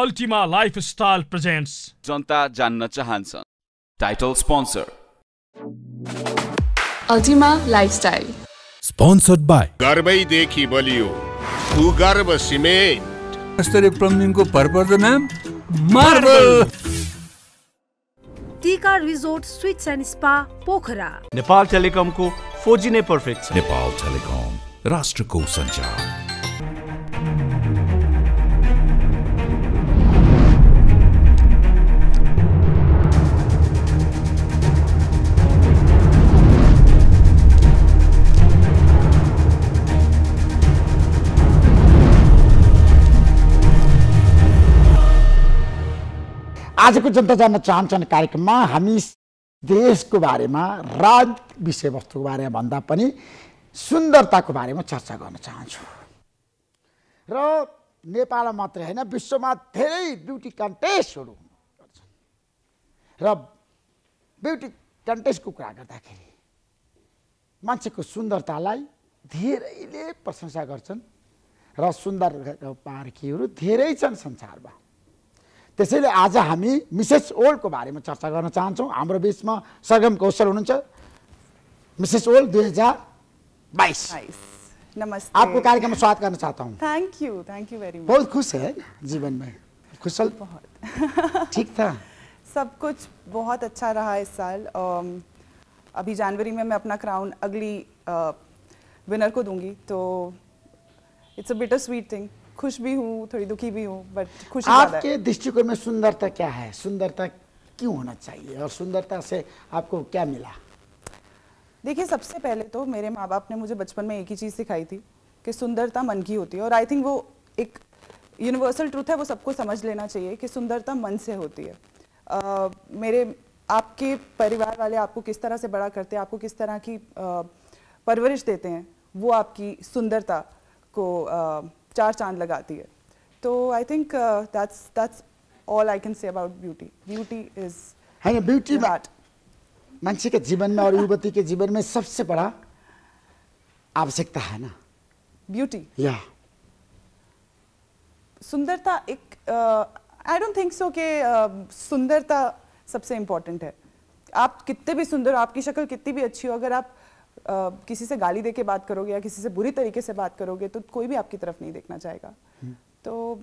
Ultima lifestyle presents जनता जान्न चाहन्छ title sponsor Ultima lifestyle sponsored by गर्वैदेखि बलियो सिमेन्ट प्लम्बिङको नाम marble Tika resort suites and spa Pokhara Nepal टेलिकमको नै छ नेपाल टेलिकम राष्ट्रको सञ्चार आजको जनता जान्न चाहन्छन् कार्यक्रममा हामी देशको बारेमा राज विषयवस्तुको बारेमा भन्दा पनि सुन्दरताको बारेमा चर्चा गर्न चाहन्छु र नेपालमा मात्रै होइन विश्वमा धेरै ब्युटी कन्टेस्टहरू गर्छन् र ब्युटी कन्टेस्टको कुरा गर्दाखेरि मान्छेको सुन्दरतालाई धेरैले प्रशंसा गर्छन् र सुन्दर पार्कीहरू धेरै छन् संसारमा तेल आज हमी मिसेस को बारे में चर्चा करना गर्न चाहन्छौँ बीच में सगम कौशल हुनुहुन्छ मिसेस ओल्ड दुई हजार बाईस नमस्ते आपको कार्यक्रम में स्वागत करना चाहता हूँ thank you thank you very much बहुत खुश है जीवन में खुशल बहुत ठीक था सब कुछ बहुत अच्छा रहा इस साल अभी जनवरी में मैं अपना क्राउन अगली विनर को दूंगी तो it's a bittersweet thing खुश भी हूँ थोड़ी दुखी भी हूँ बट खुश आपके दृष्टिकोण में सुंदरता क्या है सुंदरता क्यों होना चाहिए और सुंदरता से आपको क्या मिला देखिए सबसे पहले तो मेरे माँ बाप ने मुझे बचपन में एक ही चीज़ सिखाई थी कि सुंदरता मन की होती है और आई थिंक वो एक यूनिवर्सल ट्रूथ है वो सबको समझ लेना चाहिए कि सुंदरता मन से होती है आ, मेरे आपके परिवार वाले आपको किस तरह से बड़ा करते हैं आपको किस तरह की परवरिश देते हैं वो आपकी सुंदरता को आ, चार चांद लगाती है तो I think that's that's all I can say about beauty beauty is है ब्यूटी बात मनुष्य के जीवन में और युवती के जीवन में सबसे बड़ा आवश्यकता है ना ब्यूटी या सुंदरता एक आई डोंट थिंक सो के सुंदरता सबसे इंपॉर्टेंट है आप कितने भी सुंदर आपकी शक्ल कितनी भी अच्छी हो अगर आप किसी से गाली दे के बात करोगे या किसी से बुरी तरीके से बात करोगे तो कोई भी आपकी तरफ नहीं देखना चाहेगा हम्म। तो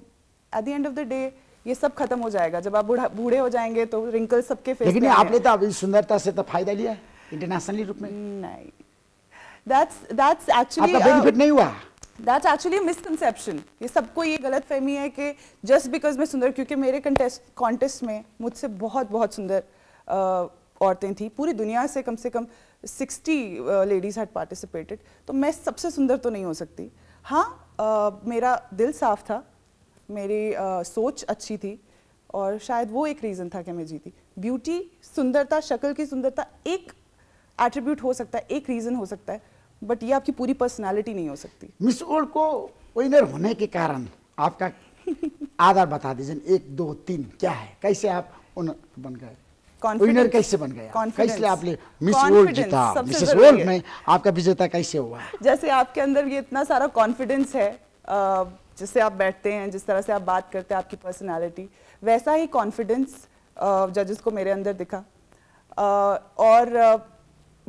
at the end of the day ये सब खत्म हो जाएगा जब आप बूढ़ा बूढ़े हो जाएंगे तो रिंकल सबके फेस लेकिन आपने तो अभी सुंदरता से तो फायदा लिया इंटरनेशनली रूप में नहीं दैट्स दैट्स एक्चुअली आपका बेनिफिट uh, नहीं हुआ दैट्स एक्चुअली मिसकंसेप्शन ये सबको ये गलत फहमी है कि जस्ट बिकॉज मैं सुंदर क्योंकि मेरे कंटेस्ट कॉन्टेस्ट में मुझसे बहुत बहुत सुंदर uh, औरतें थी पूरी दुनिया से कम से कम uh, sixty ladies had participated तो मैं सबसे सुंदर तो नहीं हो सकती हाँ मेरा दिल साफ था मेरी सोच अच्छी थी और शायद वो एक रीज़न था कि मैं जीती ब्यूटी सुंदरता शक्ल की सुंदरता एक एट्रीब्यूट हो सकता है एक रीज़न हो सकता है बट ये आपकी पूरी पर्सनैलिटी नहीं हो सकती मिस वर्ल्ड को विनर होने के कारण आपका आधार बता दीजिए एक दो तीन क्या है कैसे आप उन बन गए विनर कैसे बन गया कैसे आपने मिस वर्ल्ड जीता मिसेस वर्ल्ड में आपका विजेता कैसे हुआ जैसे आपके अंदर ये इतना सारा कॉन्फिडेंस है जिससे आप बैठते हैं जिस तरह से आप बात करते हैं आपकी पर्सनालिटी वैसा ही कॉन्फिडेंस जजेस को मेरे अंदर दिखा और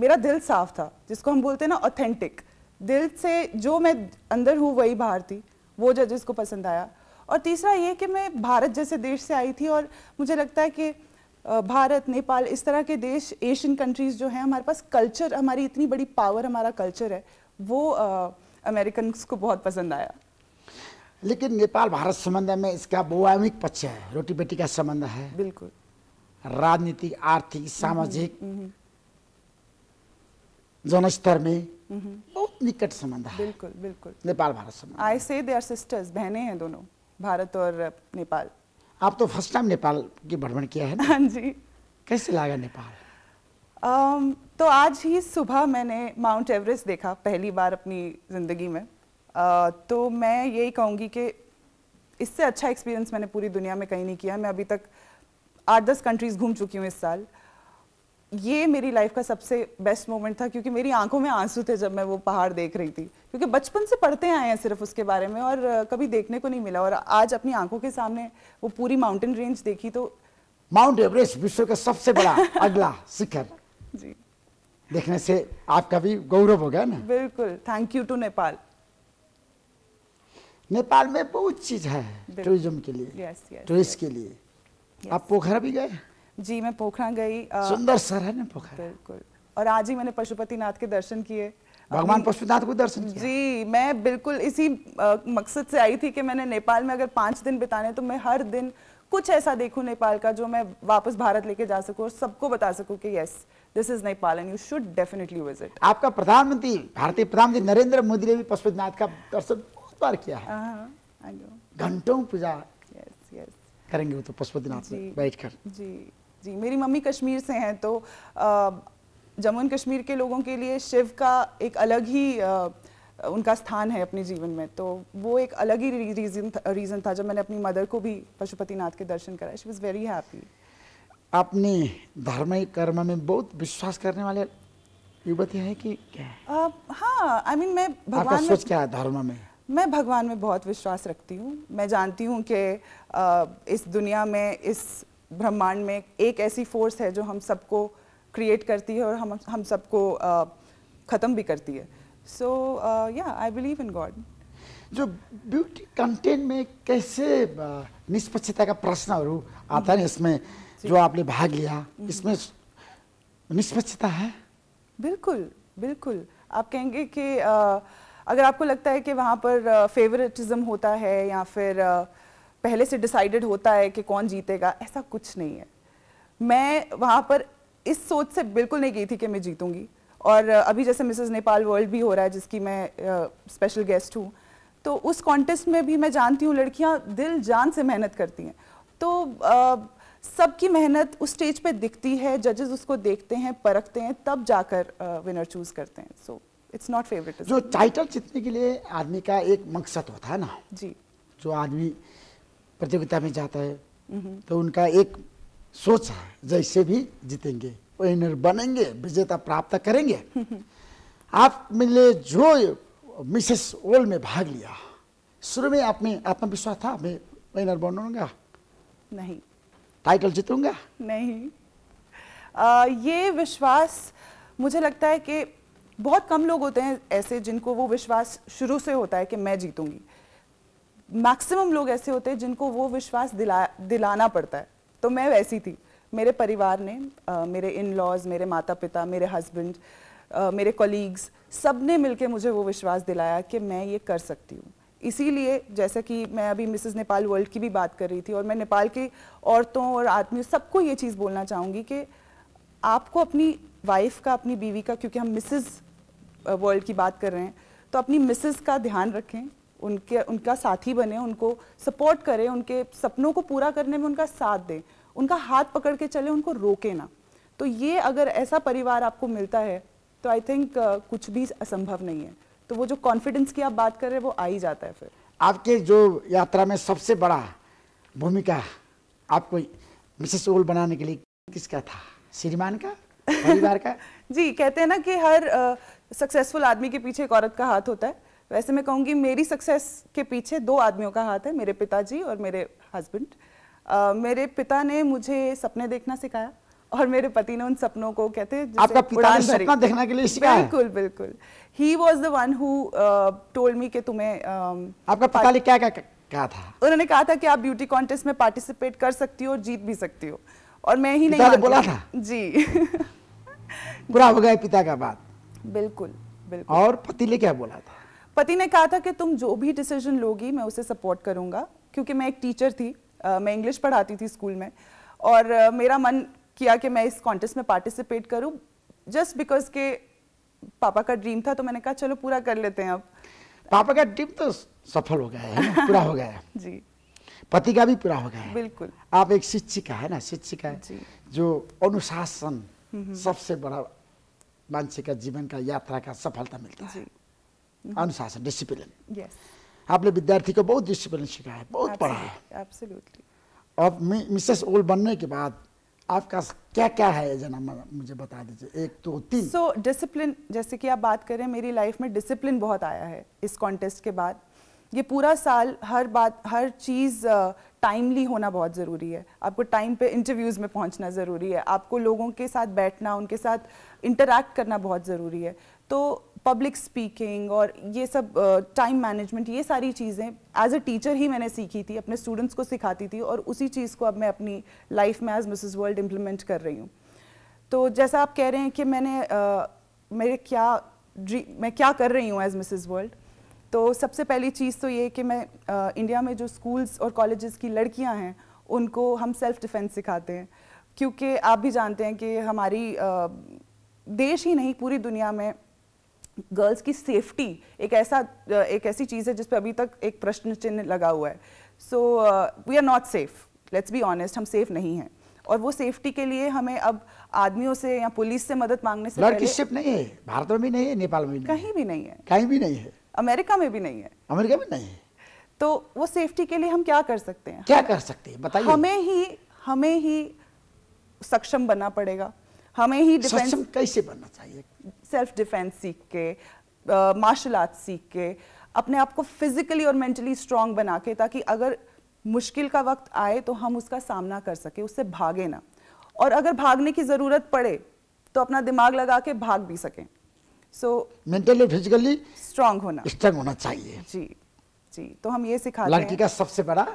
मेरा दिल साफ था जिसको हम बोलते हैं ना ऑथेंटिक दिल से जो मैं अंदर हूँ वही बाहर थी वो जजेस को पसंद आया और तीसरा ये कि मैं भारत जैसे देश से आई थी और मुझे लगता है कि भारत नेपाल इस तरह के देश एशियन कंट्रीज़ जो हैं हमारे पास कल्चर हमारी इतनी बड़ी पावर हमारा कल्चर है वो अमेरिकन को बहुत पसंद आया लेकिन नेपाल भारत संबंध में इसका भौमिक पक्ष है रोटी बेटी का संबंध है बिल्कुल राजनीतिक आर्थिक हम्म, सामाजिक हम्म, हम्म। जनस्तर में बहुत निकट संबंध है बिल्कुल बिल्कुल नेपाल भारत संबंध आई से दे आर सिस्टर्स बहने हैं दोनों भारत और नेपाल आप तो फर्स्ट टाइम नेपाल की भ्रमण किया है हाँ जी कैसे लगा नेपाल um, तो आज ही सुबह मैंने माउंट एवरेस्ट देखा पहली बार अपनी ज़िंदगी में uh, तो मैं यही कहूँगी कि इससे अच्छा एक्सपीरियंस मैंने पूरी दुनिया में कहीं नहीं किया मैं अभी तक आठ दस कंट्रीज़ घूम चुकी हूँ इस साल uh, ये मेरी लाइफ का सबसे बेस्ट मोमेंट था क्योंकि मेरी आंखों में आंसू थे जब मैं वो पहाड़ देख रही थी क्योंकि बचपन से पढ़ते आए हैं सिर्फ उसके बारे में और कभी देखने को नहीं मिला और आज अपनी आंखों के सामने वो पूरी माउंटेन रेंज देखी तो माउंट एवरेस्ट विश्व का सबसे बड़ा अगला शिखर जी देखने से आपका भी गौरव हो गया ना बिल्कुल thank you to Nepal Nepal में बहुत चीज है टूरिज्म के लिए टूरिस्ट के लिए आप पोखरा भी गए जी मैं पोखरा गई सुंदर सर है ना पोखरा बिल्कुल और आज ही मैंने पशुपतिनाथ के दर्शन किए भगवान पशुपतिनाथ को दर्शन किया जी मैं बिल्कुल इसी मकसद से आई थी कि मैंने नेपाल में अगर पांच दिन बिताने तो मैं हर दिन कुछ ऐसा देखूं नेपाल का जो मैं वापस भारत लेके जा सकूं और सबको बता सकूं कि yes this is Nepal and you should definitely visit आपका प्रधानमंत्री भारतीय प्रधानमंत्री नरेंद्र मोदी ने भी पशुपतिनाथ का दर्शन बहुत बार किया है हाँ, हाँ, घंटों पूजा yes, yes. करेंगे वो तो पशुपतिनाथ बैठ कर जी जी मेरी मम्मी कश्मीर से हैं तो जम्मू एंड कश्मीर के लोगों के लिए शिव का एक अलग ही आ, उनका स्थान है अपने जीवन में तो वो एक अलग ही रीज़न था, रीज़न था जब मैंने अपनी मदर को भी पशुपतिनाथ के दर्शन कराए शी वॉज़ वेरी हैप्पी अपने धार्मिक कर्म में बहुत विश्वास करने वाले युवती है कि क्या हाँ आई मीन मैं भगवान सोच क्या है धर्म में मैं भगवान में बहुत विश्वास रखती हूँ मैं जानती हूँ कि इस दुनिया में इस ब्रह्मांड में एक ऐसी फोर्स है जो हम सबको क्रिएट करती है और हम हम सबको ख़त्म भी करती है सो या आई बिलीव इन गॉड जो ब्यूटी कंटेंट में कैसे निष्पक्षता का प्रश्न आता है इसमें जो आपने भाग लिया हम्म। इसमें निष्पक्षता है बिल्कुल बिल्कुल आप कहेंगे कि अगर आपको लगता है कि वहाँ पर फेवरेटिज्म होता है या फिर आ, पहले से डिसाइडेड होता है कि कौन जीतेगा ऐसा कुछ नहीं है मैं वहाँ पर इस सोच से बिल्कुल नहीं गई थी कि मैं जीतूंगी और अभी जैसे मिसेज नेपाल वर्ल्ड भी हो रहा है जिसकी मैं स्पेशल गेस्ट हूँ तो उस कॉन्टेस्ट में भी मैं जानती हूँ लड़कियाँ दिल जान से मेहनत करती हैं तो सबकी मेहनत उस स्टेज पे दिखती है जजेस उसको देखते हैं परखते हैं तब जाकर विनर चूज करते हैं सो इट्स नॉट फेवरेट जो टाइटल जीतने के लिए आदमी का एक मकसद होता है ना जी जो आदमी प्रतियोगिता में जाता है तो उनका एक सोच है जैसे भी जीतेंगे विनर बनेंगे विजेता प्राप्त करेंगे आप मिले जो मिसेस ओल में भाग लिया शुरू में आप में आत्मविश्वास था मैं विनर बनूंगा नहीं टाइटल जीतूंगा नहीं आ, ये विश्वास मुझे लगता है कि बहुत कम लोग होते हैं ऐसे जिनको वो विश्वास शुरू से होता है कि मैं जीतूंगी मैक्सिमम लोग ऐसे होते हैं जिनको वो विश्वास दिला दिलाना पड़ता है तो मैं वैसी थी मेरे परिवार ने आ, मेरे इन लॉज मेरे माता पिता मेरे हस्बैंड मेरे कॉलीग्स सब ने मिलकर मुझे वो विश्वास दिलाया कि मैं ये कर सकती हूँ इसीलिए जैसा कि मैं अभी मिसेस नेपाल वर्ल्ड की भी बात कर रही थी और मैं नेपाल की औरतों और आदमियों सबको ये चीज़ बोलना चाहूँगी कि आपको अपनी वाइफ का अपनी बीवी का क्योंकि हम मिसेस वर्ल्ड की बात कर रहे हैं तो अपनी मिसेस का ध्यान रखें उनके उनका साथी बने उनको सपोर्ट करें उनके सपनों को पूरा करने में उनका साथ दें उनका हाथ पकड़ के चले उनको रोके ना तो ये अगर ऐसा परिवार आपको मिलता है तो आई थिंक uh, कुछ भी असंभव नहीं है तो वो जो कॉन्फिडेंस की आप बात कर रहे हैं वो आ ही जाता है फिर आपके जो यात्रा में सबसे बड़ा भूमिका आपको मिसेस ओल बनाने के लिए किसका था श्रीमान का परिवार का जी कहते हैं ना कि हर सक्सेसफुल uh, आदमी के पीछे एक औरत का हाथ होता है वैसे मैं कहूँगी मेरी सक्सेस के पीछे दो आदमियों का हाथ है मेरे पिताजी और मेरे हस्बैंड मेरे पिता ने मुझे सपने देखना सिखाया और मेरे पति ने उन सपनों को कहते हैं आपका पिता ने सपना के लिए सिखाया बिल्कुल बिल्कुल ही was the one who told me के तुम्हें uh, आपका पिता ने क्या क्या कहा था उन्होंने कहा था कि आप ब्यूटी कॉन्टेस्ट में पार्टिसिपेट कर सकती हो और जीत भी सकती हो और मैं ही नहीं बोला था जी बुरा हो गया पिता का बात बिल्कुल बिल्कुल और पति ने क्या बोला था पति ने कहा था कि तुम जो भी डिसीजन लोगी मैं उसे सपोर्ट करूंगा क्योंकि मैं एक टीचर थी आ, मैं इंग्लिश पढ़ाती थी स्कूल में और आ, मेरा मन किया कि मैं इस कॉन्टेस्ट में पार्टिसिपेट करूँ जस्ट बिकॉज के पापा का ड्रीम था तो मैंने कहा चलो पूरा कर लेते हैं अब पापा का ड्रीम तो सफल हो गया है पूरा हो गया है जी पति का भी पूरा हो गया है बिल्कुल आप एक शिक्षिका है ना शिक्षिका जो अनुशासन हम्म, हम्म। सबसे बड़ा मानसिक जीवन का यात्रा का सफलता मिलता है अनुशासन mm-hmm. डिसिप्लिन आपने विद्यार्थी को बहुत डिसिप्लिन सिखाया बहुत पढ़ा है अब मिसेस ओल बनने के बाद आपका क्या क्या है जना मुझे बता दीजिए एक तो तीन सो so, डिसिप्लिन जैसे कि आप बात करें मेरी लाइफ में डिसिप्लिन बहुत आया है इस कॉन्टेस्ट के बाद ये पूरा साल हर बात हर चीज़ टाइमली होना बहुत ज़रूरी है आपको टाइम पे इंटरव्यूज़ में पहुंचना ज़रूरी है आपको लोगों के साथ बैठना उनके साथ इंटरेक्ट करना बहुत ज़रूरी है तो पब्लिक स्पीकिंग और ये सब टाइम uh, मैनेजमेंट ये सारी चीज़ें एज अ टीचर ही मैंने सीखी थी अपने स्टूडेंट्स को सिखाती थी और उसी चीज़ को अब मैं अपनी लाइफ में एज मिसेस वर्ल्ड इम्प्लीमेंट कर रही हूँ तो जैसा आप कह रहे हैं कि मैंने uh, मेरे क्या मैं क्या कर रही हूँ एज मिसिज़ वर्ल्ड तो सबसे पहली चीज़ तो ये कि मैं uh, इंडिया में जो स्कूल्स और कॉलेजेस की लड़कियाँ हैं उनको हम सेल्फ डिफेंस सिखाते हैं क्योंकि आप भी जानते हैं कि हमारी देश ही नहीं पूरी दुनिया में गर्ल्स की सेफ्टी एक ऐसा एक ऐसी चीज़ है जिस पर अभी तक एक प्रश्न चिन्ह लगा हुआ है so we are not safe let's be honest हम सेफ नहीं हैं और वो सेफ्टी के लिए हमें अब आदमियों से या पुलिस से मदद मांगने से लड़की नहीं है भारत में भी नहीं है नेपाल में भी नहीं। कहीं भी नहीं है कहीं भी नहीं है अमेरिका में भी नहीं है अमेरिका में नहीं है तो वो सेफ्टी के लिए हम क्या कर सकते हैं क्या कर सकते हैं बताइए हमें ही हमें ही सक्षम बनना पड़ेगा हमें ही डिफेंस कैसे बनना चाहिए सेल्फ डिफेंस सीख के मार्शल आर्ट सीख के अपने आप को फिजिकली और मेंटली स्ट्रांग बना के ताकि अगर मुश्किल का वक्त आए तो हम उसका सामना कर सके उससे भागे ना और अगर भागने की ज़रूरत पड़े तो अपना दिमाग लगा के भाग भी सकें सो मेंटली फिजिकली स्ट्रांग होना स्ट्रांग होना चाहिए जी जी तो हम ये सिखा लड़की का सबसे बड़ा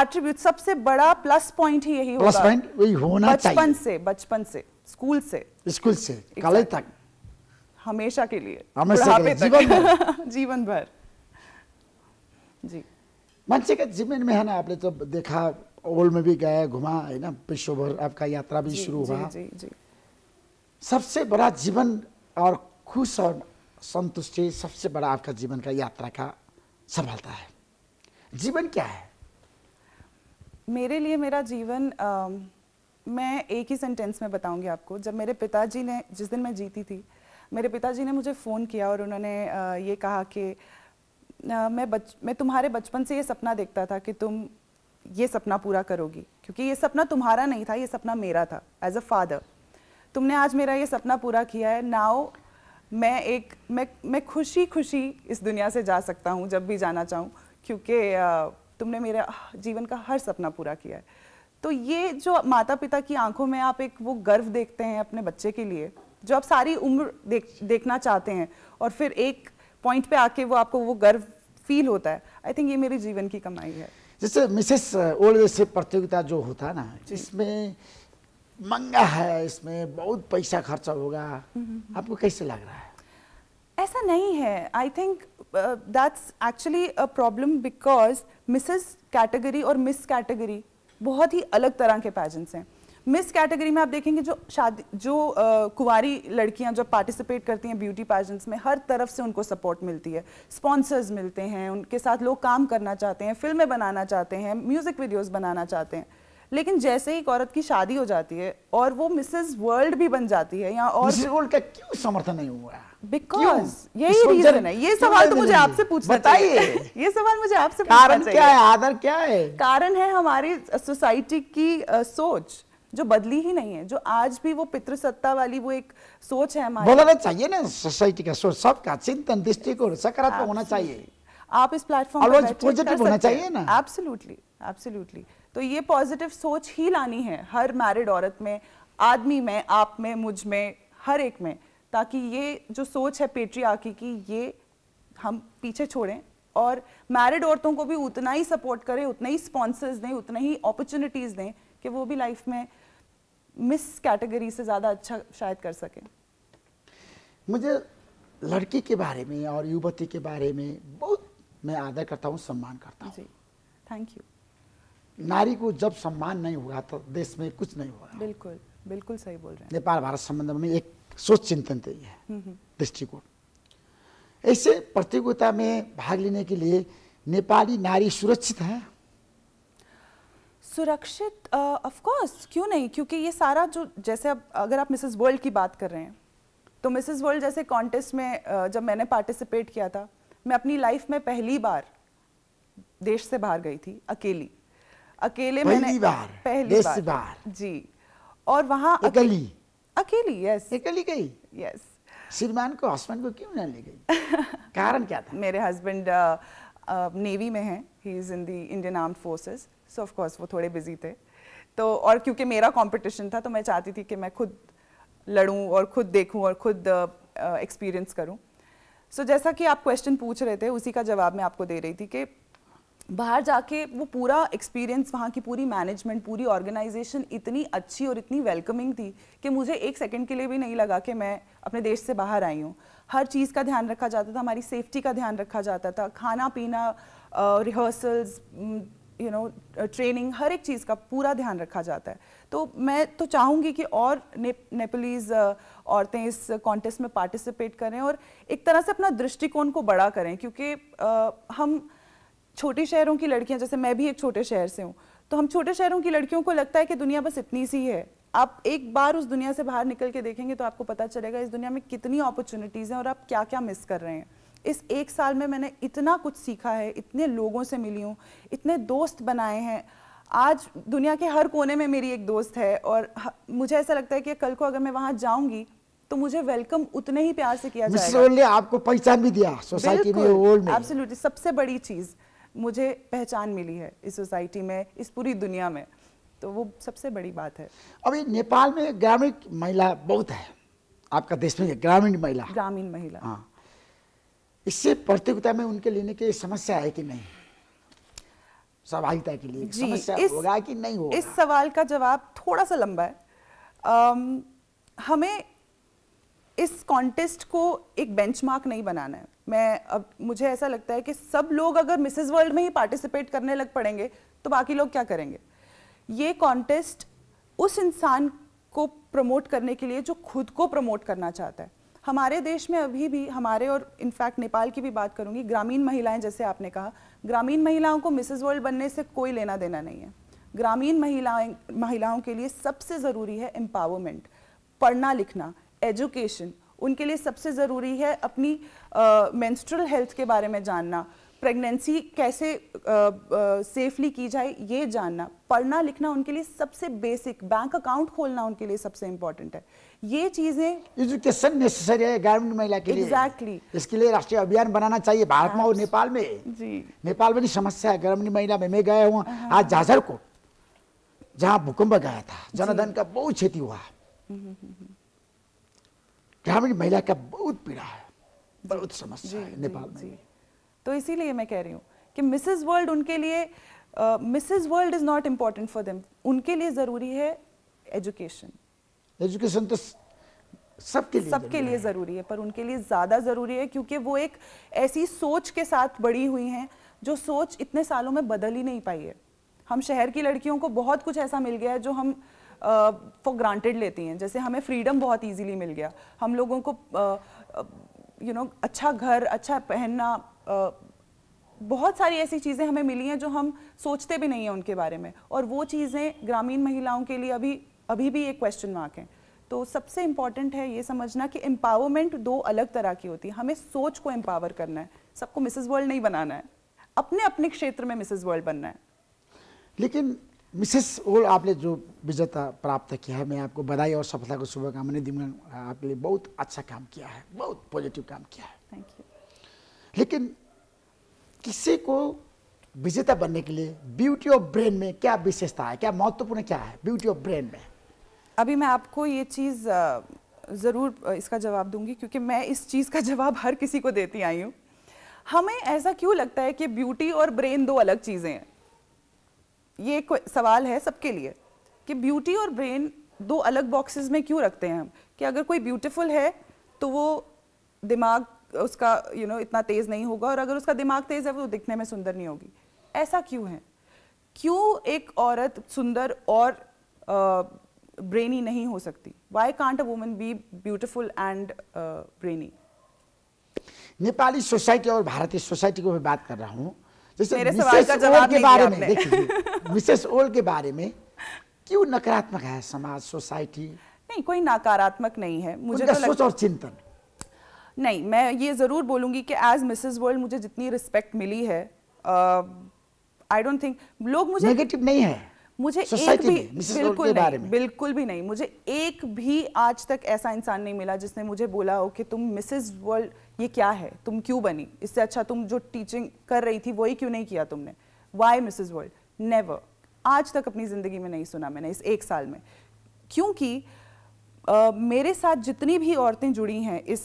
एट्रीब्यूट सबसे बड़ा प्लस पॉइंट ही यही प्लस पॉइंट वही होना बचपन से बचपन से स्कूल से स्कूल से कॉलेज तक हमेशा के लिए हाँ, बुढ़ापे तक जीवन भर जीवन भर जी मान्छेका जीवन ना आपने तो देखा ओल में भी गए घुमा है ना होइन भर आपका यात्रा भी शुरू हुआ जी, जी. सबसे बड़ा जीवन और खुश और संतुष्टि सबसे बड़ा आपका जीवन का यात्रा का सफलता है जीवन क्या है मेरे लिए मेरा जीवन आ, मैं एक ही सेंटेंस में बताऊंगी आपको जब मेरे पिताजी ने जिस दिन मैं जीती थी मेरे पिताजी ने मुझे फ़ोन किया और उन्होंने ये कहा कि मैं बच मैं तुम्हारे बचपन से ये सपना देखता था कि तुम ये सपना पूरा करोगी क्योंकि ये सपना तुम्हारा नहीं था ये सपना मेरा था एज अ फादर तुमने आज मेरा ये सपना पूरा किया है नाओ मैं एक मैं मैं खुशी खुशी इस दुनिया से जा सकता हूँ जब भी जाना चाहूँ क्योंकि तुमने मेरा जीवन का हर सपना पूरा किया है तो ये जो माता पिता की आंखों में आप एक वो गर्व देखते हैं अपने बच्चे के लिए जो आप सारी उम्र देख देखना चाहते हैं और फिर एक पॉइंट पे आके वो आपको वो गर्व फील होता है आई थिंक ये मेरे जीवन की कमाई है जैसे मिसेस ओल्ड uh, से प्रतियोगिता जो होता है ना इसमें महंगा है इसमें बहुत पैसा खर्चा होगा आपको कैसे लग रहा है ऐसा नहीं है I think that's actually a problem because Mrs category और मिस कैटेगरी बहुत ही अलग तरह के पैजेंट्स हैं मिस कैटेगरी में आप देखेंगे जो शादी जो कुवारी लड़कियां जब पार्टिसिपेट करती हैं ब्यूटी पैजेंट्स में हर तरफ से उनको सपोर्ट मिलती है स्पॉन्सर्स मिलते हैं उनके साथ लोग काम करना चाहते हैं फिल्में बनाना चाहते हैं म्यूज़िक वीडियोस बनाना चाहते हैं लेकिन जैसे ही एक औरत की शादी हो जाती है और वो मिसेज वर्ल्ड भी बन जाती है या और वर्ल्ड का क्यों समर्थन नहीं हुआ बिकॉज यही रीजन है ये सवाल तो मुझे आपसे पूछना बताइए ये सवाल मुझे आपसे कारण क्या है आदर क्या है कारण है हमारी सोसाइटी की सोच जो बदली ही नहीं है जो आज भी वो पितृसत्ता वाली वो एक सोच है हमारी बदलना चाहिए ना सोसाइटी का सोच सबका चिंतन दृष्टिकोण सकारात्मक होना चाहिए आप इस प्लेटफॉर्म पर पॉजिटिव होना चाहिए ना एब्सोल्युटली एब्सोल्युटली तो ये पॉजिटिव सोच ही लानी है हर मैरिड औरत में आदमी में आप में मुझ में हर एक में ताकि ये जो सोच है पेट्रियार्की की ये हम पीछे छोड़ें और मैरिड औरतों को भी उतना ही सपोर्ट करें उतना ही स्पॉन्सर्स दें उतना ही अपॉर्चुनिटीज़ दें कि वो भी लाइफ में मिस कैटेगरी से ज़्यादा अच्छा शायद कर सकें मुझे लड़की के बारे में और युवती के बारे में बहुत मैं आदर करता हूँ सम्मान करता हूँ जी थैंक यू नारी को जब सम्मान नहीं होगा तो देश में कुछ नहीं होगा बिल्कुल बिल्कुल सही बोल रहे हैं नेपाल भारत संबंध में एक सोच चिंतन तो ये है हम्म, हम्म। दृष्टिकोण ऐसे प्रतियोगिता में भाग लेने के लिए नेपाली नारी सुरक्षित है सुरक्षित ऑफ uh, कोर्स क्यों नहीं क्योंकि ये सारा जो जैसे अब अगर आप मिसेस वर्ल्ड की बात कर रहे हैं तो मिसेस वर्ल्ड जैसे कॉन्टेस्ट में uh, जब मैंने पार्टिसिपेट किया था मैं अपनी लाइफ में पहली बार देश से बाहर गई थी अकेली अकेले पहली मैंने बार, पहली देश बार, बार जी और वहाँ अकेली अकेली यस अकेली गई यस श्रीमान को हस्बैंड को क्यों ले गई कारण क्या था मेरे हस्बैंड नेवी में हैं he is in the Indian arm forces so of course वो थोड़े बिजी थे तो और क्योंकि मेरा कंपटीशन था तो मैं चाहती थी कि मैं खुद लड़ूं और खुद देखूं और खुद एक्सपीरियंस करूं सो so, जैसा कि आप क्वेश्चन पूछ रहे थे उसी का जवाब मैं आपको दे रही थी कि बाहर जाके वो पूरा एक्सपीरियंस वहाँ की पूरी मैनेजमेंट पूरी ऑर्गेनाइजेशन इतनी अच्छी और इतनी वेलकमिंग थी कि मुझे एक सेकंड के लिए भी नहीं लगा कि मैं अपने देश से बाहर आई हूँ हर चीज़ का ध्यान रखा जाता था हमारी सेफ्टी का ध्यान रखा जाता था खाना पीना रिहर्सल्स यू नो ट्रेनिंग हर एक चीज़ का पूरा ध्यान रखा जाता है तो मैं तो चाहूँगी कि और ने, नेपलीज़ uh, औरतें इस कॉन्टेस्ट में पार्टिसिपेट करें और एक तरह से अपना दृष्टिकोण को बड़ा करें क्योंकि uh, हम छोटे शहरों की लड़कियाँ जैसे मैं भी एक छोटे शहर से हूँ तो हम छोटे शहरों की लड़कियों को लगता है कि दुनिया बस इतनी सी है आप एक बार उस दुनिया से बाहर निकल के देखेंगे तो आपको पता चलेगा इस दुनिया में कितनी अपॉर्चुनिटीज़ हैं और आप क्या क्या मिस कर रहे हैं इस एक साल में मैंने इतना कुछ सीखा है इतने लोगों से मिली हूँ इतने दोस्त बनाए हैं आज दुनिया के हर कोने में मेरी एक दोस्त है और मुझे ऐसा लगता है कि कल को अगर मैं वहाँ जाऊँगी तो मुझे वेलकम उतने ही प्यार से किया जाएगा आपको पहचान भी दिया सोसाइटी में वर्ल्ड में एब्सोल्युटली सबसे बड़ी चीज़ मुझे पहचान मिली है इस सोसाइटी में इस पूरी दुनिया में तो वो सबसे बड़ी बात है अभी नेपाल में ग्रामीण महिला बहुत है आपका देश में ग्रामीण महिला ग्रामीण महिला हाँ इससे प्रतियोगिता में उनके लेने की समस्या है कि नहीं सहभागिता के लिए समस्या इस, होगा कि नहीं होगा इस सवाल का जवाब थोड़ा सा लंबा है आम, हमें इस कॉन्टेस्ट को एक बेंचमार्क नहीं बनाना है मैं अब मुझे ऐसा लगता है कि सब लोग अगर मिसेज वर्ल्ड में ही पार्टिसिपेट करने लग पड़ेंगे तो बाकी लोग क्या करेंगे ये कॉन्टेस्ट उस इंसान को प्रमोट करने के लिए जो खुद को प्रमोट करना चाहता है हमारे देश में अभी भी हमारे और इनफैक्ट नेपाल की भी बात करूंगी ग्रामीण महिलाएं जैसे आपने कहा ग्रामीण महिलाओं को मिसेज वर्ल्ड बनने से कोई लेना देना नहीं है ग्रामीण महिलाएं महिलाओं के लिए सबसे ज़रूरी है एम्पावरमेंट पढ़ना लिखना एजुकेशन उनके लिए सबसे ज़रूरी है अपनी मैंस्ट्रल uh, हेल्थ के बारे में जानना प्रेगनेंसी कैसे सेफली uh, uh, की जाए ये जानना पढ़ना लिखना उनके लिए सबसे बेसिक बैंक अकाउंट खोलना उनके लिए सबसे इम्पोर्टेंट है ये चीजें एजुकेशन नेसेसरी है ग्रामीण महिला के लिए एग्जैक्टली exactly. इसके लिए राष्ट्रीय अभियान बनाना चाहिए भारत में और नेपाल में जी नेपाल में भी समस्या है ग्रामीण महिला में मैं गया हूँ हाँ। आज झाझर को जहाँ भूकंप गया था जनधन का बहुत क्षति हुआ हम्म, हम्म, हम्म, ग्रामीण महिला का बहुत पीड़ा है बहुत समस्या है नेपाल में तो इसीलिए मैं कह रही हूँ कि मिसेज वर्ल्ड उनके लिए Mrs World is not important for them उनके लिए ज़रूरी है एजुकेशन एजुकेशन तो सबके लिए सबके लिए ज़रूरी है पर उनके लिए ज़्यादा ज़रूरी है क्योंकि वो एक ऐसी सोच के साथ बड़ी हुई हैं जो सोच इतने सालों में बदल ही नहीं पाई है हम शहर की लड़कियों को बहुत कुछ ऐसा मिल गया है जो हम फॉर uh, ग्रांटेड लेती हैं जैसे हमें फ्रीडम बहुत इजीली मिल गया हम लोगों को you uh, know you know, अच्छा घर अच्छा पहनना बहुत सारी ऐसी चीज़ें हमें मिली हैं जो हम सोचते भी नहीं हैं उनके बारे में और वो चीज़ें ग्रामीण महिलाओं के लिए अभी अभी भी एक क्वेश्चन मार्क है तो सबसे इम्पॉर्टेंट है ये समझना कि एम्पावरमेंट दो अलग तरह की होती है हमें सोच को एम्पावर करना है सबको मिसेस वर्ल्ड नहीं बनाना है अपने अपने क्षेत्र में मिसेस वर्ल्ड बनना है लेकिन मिसेस वर्ल्ड आपने जो विजेता प्राप्त किया है मैं आपको बधाई और सफलता को शुभकामनाएं दी आपके लिए बहुत अच्छा काम किया है बहुत पॉजिटिव काम किया है थैंक यू लेकिन किसी को विजेता बनने के लिए ब्यूटी ऑफ ब्रेन में क्या विशेषता है क्या महत्वपूर्ण क्या है ब्यूटी ऑफ ब्रेन में अभी मैं आपको ये चीज़ ज़रूर इसका जवाब दूंगी क्योंकि मैं इस चीज़ का जवाब हर किसी को देती आई हूँ हमें ऐसा क्यों लगता है कि ब्यूटी और ब्रेन दो अलग चीज़ें हैं ये एक सवाल है सबके लिए कि ब्यूटी और ब्रेन दो अलग बॉक्सेस में क्यों रखते हैं हम कि अगर कोई ब्यूटीफुल है तो वो दिमाग उसका यू you नो know, इतना तेज़ नहीं होगा और अगर उसका दिमाग तेज़ है वो दिखने में सुंदर नहीं होगी ऐसा क्यों है क्यों एक औरत सुंदर और ब्रेनी uh, नहीं हो सकती why can't a woman be beautiful and brainy Nepali society और भारतीय सोसाइटी को मैं बात कर रहा हूँ जैसे मेरे सवाल के बारे में मिसेस ओल के बारे में क्यों नकारात्मक है समाज सोसाइटी नहीं कोई नकारात्मक नहीं है मुझे तो सोच और चिंतन नहीं मैं ये ज़रूर बोलूँगी कि एज मिसेज वर्ल्ड मुझे जितनी रिस्पेक्ट मिली है आई डोंट थिंक लोग मुझे नेगेटिव नहीं है मुझे एक भी बिल्कुल नहीं बिल्कुल भी नहीं मुझे एक भी आज तक ऐसा इंसान नहीं मिला जिसने मुझे बोला हो कि तुम मिसेज वर्ल्ड ये क्या है तुम क्यों बनी इससे अच्छा तुम जो टीचिंग कर रही थी वही क्यों नहीं किया तुमने वाई मिसेज वर्ल्ड नेवर आज तक अपनी ज़िंदगी में नहीं सुना मैंने इस एक साल में क्योंकि uh, मेरे साथ जितनी भी औरतें जुड़ी हैं इस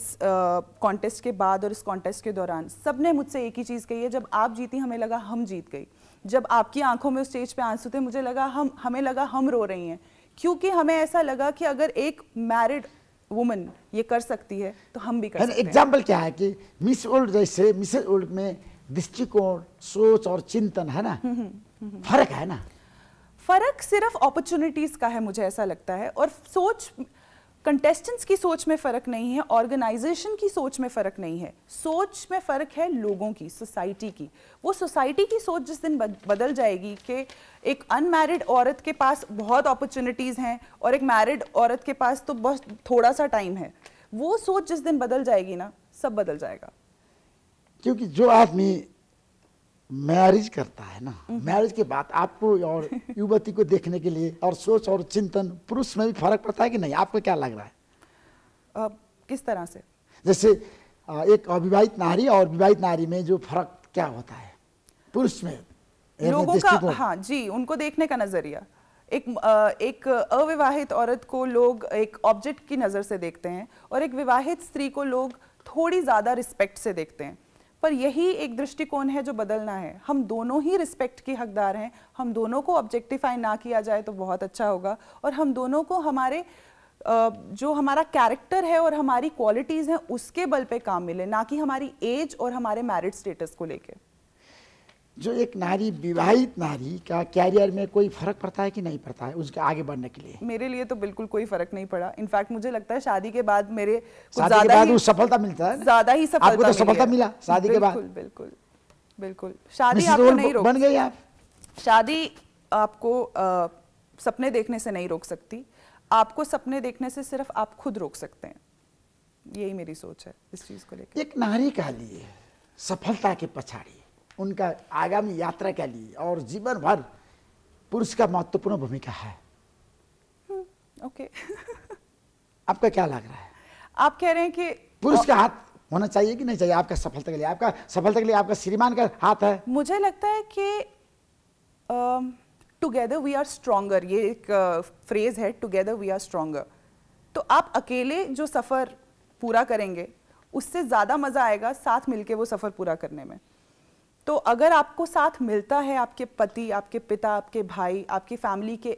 कॉन्टेस्ट के बाद और इस कॉन्टेस्ट के दौरान सब ने मुझसे एक ही चीज़ कही है जब आप जीती हमें लगा हम जीत गई जब आपकी आंखों में स्टेज पे आंसू थे मुझे लगा हम हमें लगा हम रो रही हैं क्योंकि हमें ऐसा लगा कि अगर एक मैरिड वुमन ये कर सकती है तो हम भी कर सकते एग्जाम्पल क्या है कि मिस वर्ल्ड जैसे मिस वर्ल्ड में दृष्टिकोण सोच और चिंतन है ना हम्म, हम्म, हम्म, फर्क है ना फर्क सिर्फ अपॉर्चुनिटीज का है मुझे ऐसा लगता है और सोच कंटेस्टेंट्स की सोच में फ़र्क नहीं है ऑर्गेनाइजेशन की सोच में फ़र्क नहीं है सोच में फ़र्क है लोगों की सोसाइटी की वो सोसाइटी की सोच जिस दिन बदल जाएगी कि एक अनमैरिड औरत के पास बहुत अपॉर्चुनिटीज़ हैं और एक मैरिड औरत के पास तो बस थोड़ा सा टाइम है वो सोच जिस दिन बदल जाएगी ना सब बदल जाएगा क्योंकि जो आदमी मैरिज करता है ना हम्म। मैरिज के बाद आपको और युवती को देखने के लिए और सोच और चिंतन पुरुष में भी फर्क पड़ता है कि नहीं आपको क्या लग रहा है आ, किस तरह से जैसे एक अविवाहित नारी और विवाहित नारी में जो फर्क क्या होता है पुरुष में लोगों का हाँ जी उनको देखने का नजरिया एक एक अविवाहित औरत को लोग एक ऑब्जेक्ट की नज़र से देखते हैं और एक विवाहित स्त्री को लोग थोड़ी ज़्यादा रिस्पेक्ट से देखते हैं पर यही एक दृष्टिकोण है जो बदलना है हम दोनों ही रिस्पेक्ट के हकदार हैं हम दोनों को ऑब्जेक्टिफाई ना किया जाए तो बहुत अच्छा होगा और हम दोनों को हमारे जो हमारा कैरेक्टर है और हमारी क्वालिटीज़ हैं उसके बल पे काम मिले ना कि हमारी एज और हमारे मैरिड स्टेटस को लेकर जो एक नारी विवाहित नारी का कैरियर में कोई फर्क पड़ता है कि नहीं पड़ता है उसके आगे बढ़ने के लिए मेरे लिए तो बिल्कुल कोई फर्क नहीं पड़ा इनफैक्ट मुझे लगता है शादी के बाद मेरे शादी के बाद सफलता मिलता है ज्यादा ही सफलता आपको तो सफलता मिला शादी के बाद बिल्कुल बिल्कुल शादी आपको नहीं रोक बन गई आप शादी आपको सपने देखने से नहीं रोक सकती आपको सपने देखने से सिर्फ आप खुद रोक सकते हैं यही मेरी सोच है इस चीज को लेकर एक नारी का लिए सफलता के पछाड़ी उनका आगामी यात्रा के लिए और जीवन भर पुरुष का महत्वपूर्ण भूमिका है हम्म, ओके आपका क्या लग रहा है आप कह रहे हैं कि पुरुष का हाथ होना चाहिए कि नहीं चाहिए आपका सफलता के लिए आपका सफलता के लिए आपका श्रीमान का हाथ है मुझे लगता है कि टुगेदर वी आर स्ट्रोंगर ये एक फ्रेज है टुगेदर वी आर स्ट्रोंगर तो आप अकेले जो सफ़र पूरा करेंगे उससे ज़्यादा मज़ा आएगा साथ मिलके वो सफ़र पूरा करने में तो अगर आपको साथ मिलता है आपके पति आपके पिता आपके भाई आपकी फैमिली के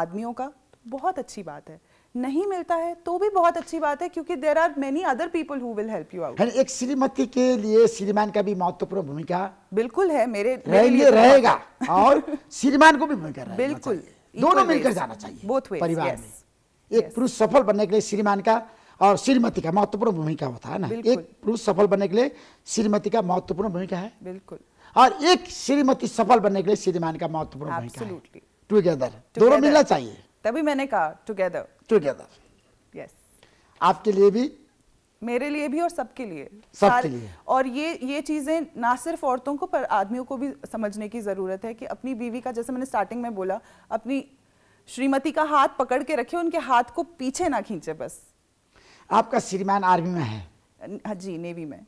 आदमियों का तो बहुत अच्छी बात है नहीं मिलता है तो भी बहुत अच्छी बात है क्योंकि there are many other people who will help you out एक श्रीमती के लिए श्रीमान का भी महत्वपूर्ण भूमिका बिल्कुल है मेरे, मेरे लिए तो रहेगा और श्रीमान को भी भूमिका बिल्कुल दोनों मिलकर जाना चाहिए बोथ परिवार में एक पुरुष सफल बनने के लिए श्रीमान का और श्रीमती का महत्वपूर्ण भूमिका होता है ना एक पुरुष सफल बनने के लिए श्रीमती का महत्वपूर्ण भूमिका है बिल्कुल और एक श्रीमती सफल बनने के लिए श्रीमान का महत्वपूर्ण भूमिका है टुगेदर दोनों मिलना चाहिए तभी मैंने कहा टुगेदर टुगेदर यस आपके लिए भी मेरे लिए भी और सबके लिए सबके लिए और ये ये चीज़ें ना सिर्फ औरतों को पर आदमियों को भी समझने की ज़रूरत है कि अपनी बीवी का जैसे मैंने स्टार्टिंग में बोला अपनी श्रीमती का हाथ पकड़ के रखे उनके हाथ को पीछे ना खींचे बस आपका श्रीमान आर्मी में है हाँ जी नेवी में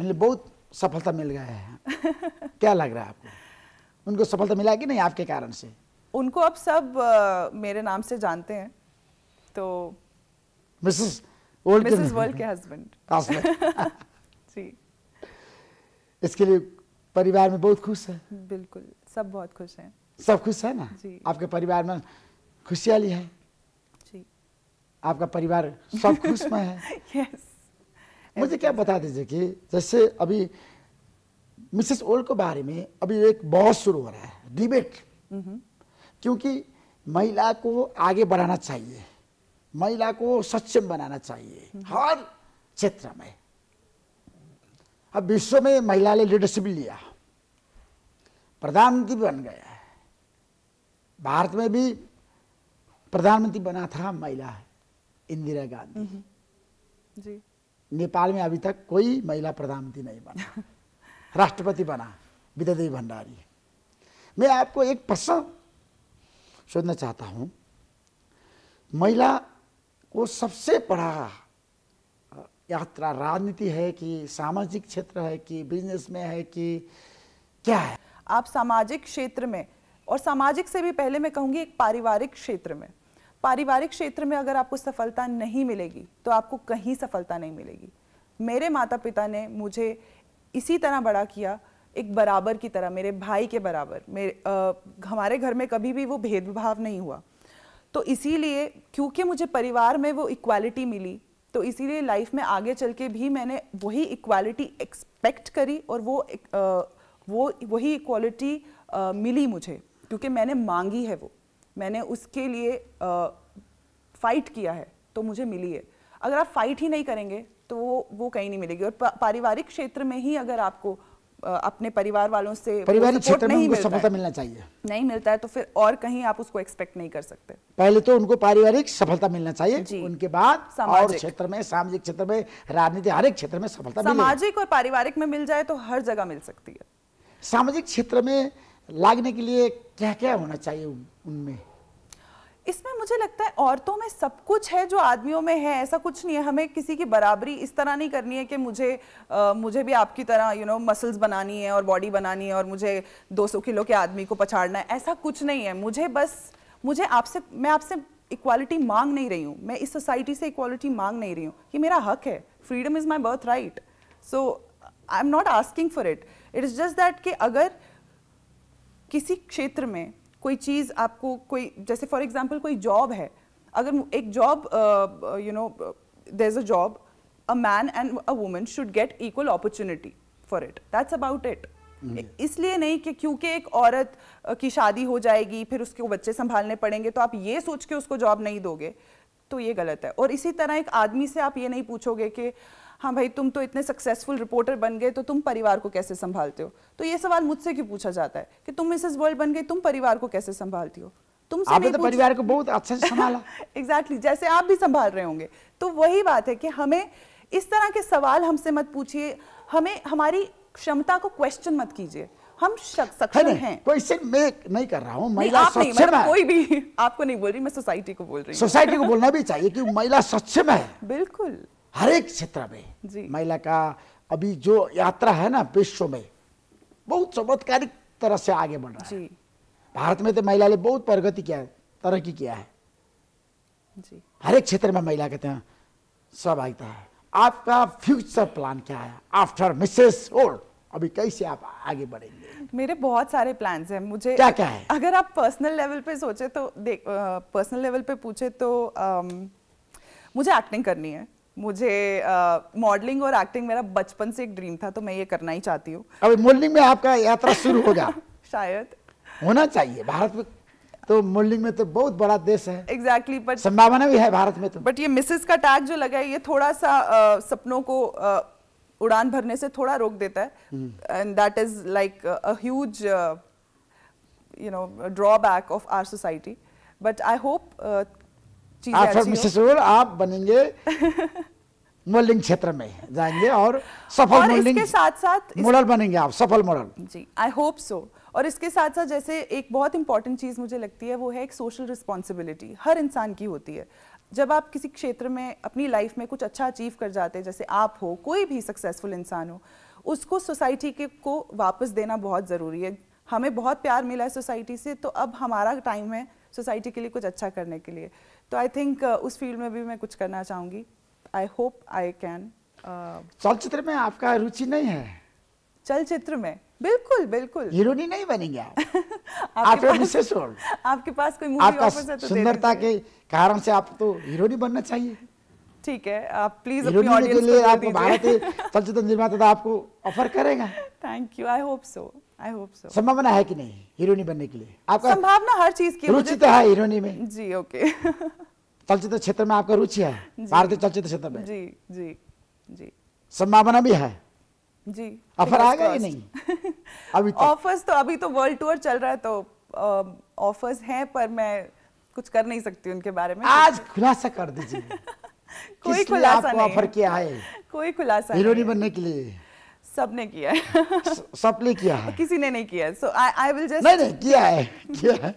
मतलब बहुत सफलता मिल गया है क्या लग रहा है आपको उनको सफलता मिला कि नहीं आपके कारण से उनको अब सब आ, मेरे नाम से जानते हैं तो मिसेस वर्ल्ड मिसेस वर्ल्ड के हस्बैंड जी इसके लिए परिवार में बहुत खुश है बिल्कुल सब बहुत खुश हैं सब खुश है ना जी आपके परिवार में खुशहाली है आपका परिवार सब खुश में है yes. मुझे क्या बता दीजिए कि जैसे अभी मिसेस ओल्ड के बारे में अभी एक बहुत शुरू हो रहा है डिबेट mm -hmm. क्योंकि महिला को आगे बढ़ाना चाहिए महिला को सक्षम बनाना चाहिए mm -hmm. हर क्षेत्र में अब विश्व में महिला ने लीडरशिप लिया प्रधानमंत्री बन गया है भारत में भी प्रधानमंत्री बना था महिला इंदिरा गांधी हम्म, हम्म। जी नेपाल में अभी तक कोई महिला प्रधानमंत्री नहीं बना राष्ट्रपति बना विद्यादेवी भंडारी मैं आपको एक प्रश्न सोचना चाहता हूँ महिला को सबसे बड़ा यात्रा राजनीति है कि सामाजिक क्षेत्र है कि बिजनेस में है कि क्या है आप सामाजिक क्षेत्र में और सामाजिक से भी पहले मैं कहूँगी एक पारिवारिक क्षेत्र में पारिवारिक क्षेत्र में अगर आपको सफलता नहीं मिलेगी तो आपको कहीं सफलता नहीं मिलेगी मेरे माता पिता ने मुझे इसी तरह बड़ा किया एक बराबर की तरह मेरे भाई के बराबर मेरे आ, हमारे घर में कभी भी वो भेदभाव नहीं हुआ तो इसीलिए क्योंकि मुझे परिवार में वो इक्वालिटी मिली तो इसीलिए लाइफ में आगे चल के भी मैंने वही इक्वालिटी एक्सपेक्ट करी और वो एक, आ, वो वही इक्वालिटी मिली मुझे क्योंकि मैंने मांगी है वो मैंने उसके लिए फाइट किया है तो मुझे मिली है अगर आप फाइट ही नहीं करेंगे तो वो वो कहीं नहीं मिलेगी और पारिवारिक क्षेत्र में ही अगर आपको अपने परिवार वालों से पारिवारिक क्षेत्र में नहीं उनको सफलता मिलना चाहिए नहीं मिलता है तो फिर और कहीं आप उसको एक्सपेक्ट नहीं कर सकते पहले तो उनको पारिवारिक सफलता मिलना चाहिए उनके बाद और क्षेत्र में सामाजिक क्षेत्र में राजनीति हर एक क्षेत्र में सफलता सामाजिक और पारिवारिक में मिल जाए तो हर जगह मिल सकती है सामाजिक क्षेत्र में लागने के लिए क्या क्या होना चाहिए उनमें इसमें मुझे लगता है औरतों में सब कुछ है जो आदमियों में है ऐसा कुछ नहीं है हमें किसी की बराबरी इस तरह नहीं करनी है कि मुझे आ, मुझे भी आपकी तरह यू नो मसल्स बनानी है और बॉडी बनानी है और मुझे 200 किलो के आदमी को पछाड़ना है ऐसा कुछ नहीं है मुझे बस मुझे आपसे मैं आपसे इक्वालिटी मांग नहीं रही हूँ मैं इस सोसाइटी से इक्वालिटी मांग नहीं रही हूँ ये मेरा हक है freedom is my birthright so I am not asking for it it is just that कि अगर किसी क्षेत्र में कोई चीज़ आपको कोई जैसे फॉर एग्जाम्पल कोई जॉब है अगर एक job you know there is a job a man and a woman should get equal opportunity for it that's about it इसलिए नहीं कि क्योंकि एक औरत की शादी हो जाएगी फिर उसके बच्चे संभालने पड़ेंगे तो आप ये सोच के उसको जॉब नहीं दोगे तो ये गलत है और इसी तरह एक आदमी से आप ये नहीं पूछोगे कि हाँ भाई तुम तो इतने सक्सेसफुल रिपोर्टर बन गए तो तुम परिवार को कैसे संभालते हो तो ये सवाल मुझसे क्यों पूछा जाता है कि तुम मिसेस वर्ल्ड बन गए तुम परिवार को कैसे संभालती हो तुमसे आपने तो परिवार को बहुत अच्छे से संभाला एग्जैक्टली जैसे आप भी संभाल रहे होंगे तो वही बात है कि हमें इस तरह के सवाल हमसे मत पूछिए हमें हमारी क्षमता को क्वेश्चन मत कीजिए हम सक्षम हैं क्वेश्चन मैं नहीं कर रहा हूँ महिला सक्षम है कोई भी आपको नहीं बोल रही मैं सोसाइटी को बोल रही हूँ सोसाइटी को बोलना भी चाहिए कि महिला सक्षम है बिल्कुल हर एक क्षेत्र में महिला का अभी जो यात्रा है ना विश्व में बहुत चमत्कारिक तरह से आगे बढ़ रहा है भारत में तो महिला ने बहुत प्रगति किया है तरक्की किया है हर एक क्षेत्र में महिला कहते हैं सहभागिता है आपका फ्यूचर प्लान क्या है आफ्टर मिसेस ओल्ड अभी कैसे आप आगे बढ़ेंगे मेरे बहुत सारे प्लान हैं मुझे क्या क्या है अगर आप पर्सनल लेवल पे सोचे तो देख पर्सनल लेवल पे पूछे तो आ, मुझे एक्टिंग करनी है मुझे मॉडलिंग uh, और एक्टिंग मेरा बचपन से एक ड्रीम था तो मैं ये करना ही चाहती हूँ अभी मॉडलिंग में आपका यात्रा शुरू हो होगा शायद होना चाहिए भारत में तो मॉडलिंग में तो बहुत बड़ा देश है एग्जैक्टली exactly, बट संभावना भी है भारत में तो बट ये मिसेस का टैग जो लगा है ये थोड़ा सा uh, सपनों को uh, उड़ान भरने से थोड़ा रोक देता है and that is like a huge you know drawback of our society but I hope आप सर मिस्टर रोल आप बनेंगे मोल्डिंग क्षेत्र में जाएंगे और सफल और इसके साथ साथ मॉडल बनेंगे आप सफल मॉडल जी आई होप सो और इसके साथ साथ जैसे एक बहुत इंपॉर्टेंट चीज़ मुझे लगती है वो है एक सोशल रिस्पॉन्सिबिलिटी हर इंसान की होती है जब आप किसी क्षेत्र में अपनी लाइफ में कुछ अच्छा अचीव कर जाते हैं जैसे आप हो कोई भी सक्सेसफुल इंसान हो उसको सोसाइटी के को वापस देना बहुत ज़रूरी है हमें बहुत प्यार मिला है सोसाइटी से तो अब हमारा टाइम है सोसाइटी के लिए कुछ अच्छा करने के लिए तो आई थिंक uh, उस फील्ड में भी मैं कुछ करना चाहूंगी आई होप आई कैन चलचित्र में आपका रुचि नहीं है चलचित्र में बिल्कुल बिल्कुल हीरोनी नहीं बनेंगे आप आप मिसेस रोल आपके पास कोई मूवी ऑफर है तो सुंदरता के कारण से आप तो हीरोनी बनना चाहिए ठीक है आप प्लीज अपनी ऑडियंस के लिए आपको भारतीय चलचित्र निर्माता तो आपको ऑफर करेगा thank you I hope so I hope so संभावना है कि नहीं हीरोनी बनने के लिए आपका संभावना हर चीज की रुचि तो है हीरोनी में जी ओके चलचित्र क्षेत्र में आपका रुचि है भारतीय चलचित्र क्षेत्र में जी जी जी संभावना भी है जी ऑफर नहीं अभी ऑफर्स तो अभी तो वर्ल्ड टूर चल रहा है तो ऑफर्स um, हैं पर मैं कुछ कर नहीं सकती उनके बारे में आज खुलासा कर दीजिए कोई खुलासा नहीं ऑफर किया है कोई खुलासा हीरोनी बनने के लिए सबने किया है सबने किया है किसी ने नहीं किया सो आई आई विल जस्ट नहीं नहीं किया है किया है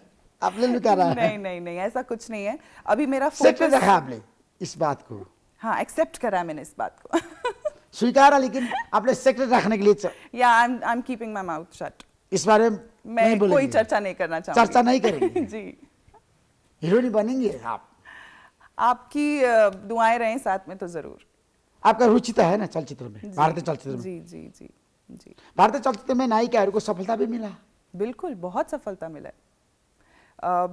आपने भी करा है नहीं नहीं नहीं ऐसा कुछ नहीं है अभी मेरा फोकस रखा आपने इस बात को हाँ एक्सेप्ट करा है मैंने इस बात को स्वीकारा लेकिन आपने सेक्रेट रखने के लिए या I am I am keeping my mouth shut इस बारे में मैं कोई चर्चा नहीं करना चाहूंगी चर्चा नहीं करेंगे जी हीरोइन बनेंगे आप आपकी दुआएं रहें साथ में तो जरूर आपका रुचि तो है ना चलचित्र में भारतीय चलचित्र में जी जी जी जी भारतीय चलचित्र में नायिका को सफलता भी मिला बिल्कुल बहुत सफलता मिला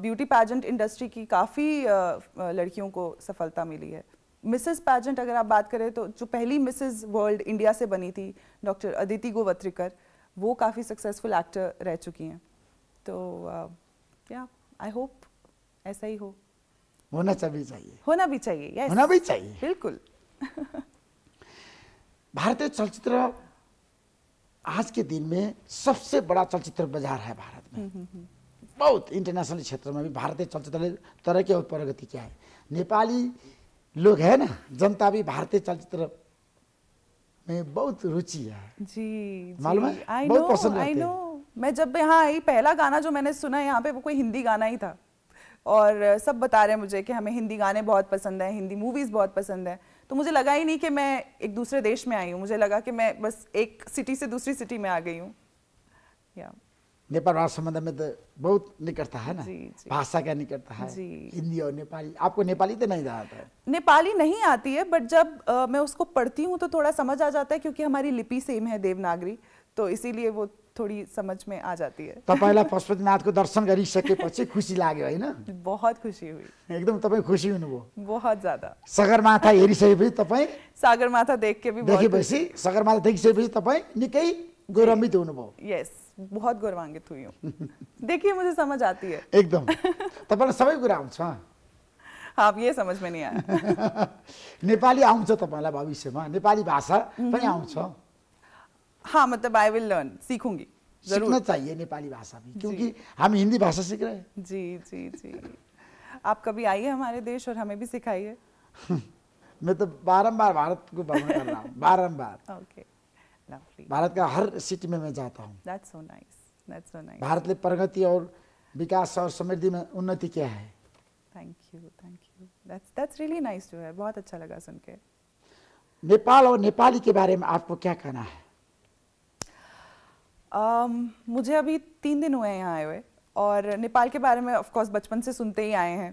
ब्यूटी पैजेंट इंडस्ट्री की काफ़ी लड़कियों को सफलता मिली है मिसेस पैजेंट अगर आप बात करें तो जो पहली मिसेस वर्ल्ड इंडिया से बनी थी डॉक्टर अदिति गोवत्रिकर वो काफ़ी सक्सेसफुल एक्टर रह चुकी हैं तो क्या आई होप ऐसा ही हो होना चाहिए होना भी चाहिए yes. होना भी चाहिए बिल्कुल भारतीय चलचित्र आज के दिन में सबसे बड़ा चलचित्र बाजार है भारत में हम्म, हम्म, हम्म। बहुत इंटरनेशनल क्षेत्र में भी भारतीय चलचित्र ने तरह की प्रगति किया है नेपाली लोग है ना जनता भी भारतीय चलचित्र में बहुत रुचि है जी मालूम है बहुत पसंद आई नो मैं जब यहाँ आई पहला गाना जो मैंने सुना यहाँ पे वो कोई हिंदी गाना ही था और सब बता रहे हैं मुझे कि हमें हिंदी गाने बहुत पसंद है हिंदी मूवीज़ बहुत पसंद है तो मुझे लगा ही नहीं कि मैं एक दूसरे देश में आई हूँ मुझे लगा कि मैं बस एक सिटी से दूसरी सिटी में आ गई हूँ या नेपाल भारत संबंध में तो बहुत निकटता है ना भाषा क्या निकटता है हिंदी और नेपाली आपको नेपाली तो नहीं आता है नेपाली नहीं आती है बट जब आ, मैं उसको पढ़ती हूँ तो थोड़ा समझ आ जाता है क्योंकि हमारी लिपि सेम है देवनागरी तो इसीलिए वो थोड़ी समझ में आ जाती है तपाईँलाई पशुपतिनाथको दर्शन गरिसकेपछि खुसी लाग्यो होइन बहुत खुसी हुई एकदम तपाईँ खुसी हुनुभयो बहुत ज्यादा सगरमाथा हेरिसकेपछि तपाईँ सागरमाथा देख के भी देखेपछि सगरमाथा देखिसकेपछि तपाईँ निकै गौरवान्वित हुनुभयो यस बहुत गौरवान्वित हुई हूँ देखिए मुझे समझ आती है एकदम तपाईँलाई सबै कुरा आउँछ हाँ ये समझ में नहीं आया नेपाली आउँछ तपाईँलाई भविष्यमा नेपाली भाषा पनि आउँछ हाँ मतलब आई विल लर्न सीखूंगी सीखना चाहिए नेपाली भाषा भी क्योंकि हम हिंदी भाषा सीख रहे हैं जी जी जी आप कभी आइए हमारे देश और हमें भी सिखाइए मैं तो बारंबार भारत को भ्रमण कर रहा हूँ बारंबार ओके लवली भारत का हर सिटी में मैं जाता हूँ so nice. so nice. Bharat ने प्रगति और विकास और समृद्धि में उन्नति किया है thank you thank you that's that's really nice to है बहुत अच्छा लगा सुन के नेपाल और नेपाली के बारे में आपको क्या कहना है um, मुझे अभी तीन दिन हुए हैं यहाँ आए हुए और नेपाल के बारे में ऑफकोर्स बचपन से सुनते ही आए हैं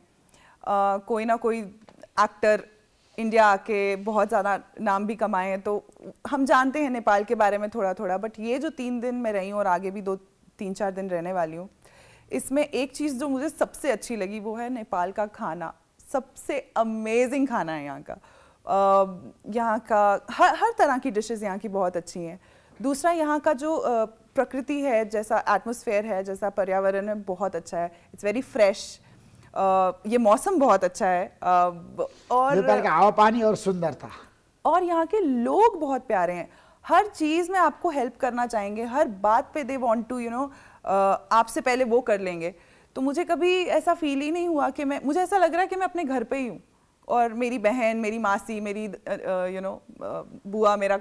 uh, कोई ना कोई एक्टर इंडिया आके बहुत ज़्यादा नाम भी कमाए हैं तो हम जानते हैं नेपाल के बारे में थोड़ा थोड़ा बट ये जो तीन दिन मैं रही हूँ और आगे भी दो तीन चार दिन रहने वाली हूँ इसमें एक चीज़ जो मुझे सबसे अच्छी लगी वो है नेपाल का खाना सबसे अमेजिंग खाना है यहाँ का uh, यहाँ का हर हर तरह की डिशेज़ यहाँ की बहुत अच्छी हैं दूसरा यहाँ का जो uh, प्रकृति है जैसा एटमोसफेयर है जैसा पर्यावरण है बहुत अच्छा है इट्स वेरी फ्रेश ये मौसम बहुत अच्छा है uh, और हवा पानी और सुंदर था और यहाँ के लोग बहुत प्यारे हैं हर चीज़ में आपको हेल्प करना चाहेंगे हर बात पे they want to you know आपसे पहले वो कर लेंगे तो मुझे कभी ऐसा फील ही नहीं हुआ कि मैं मुझे ऐसा लग रहा है कि मैं अपने घर पे ही हूँ और मेरी बहन मेरी मासी मेरी you uh, know uh, uh, बुआ मेरा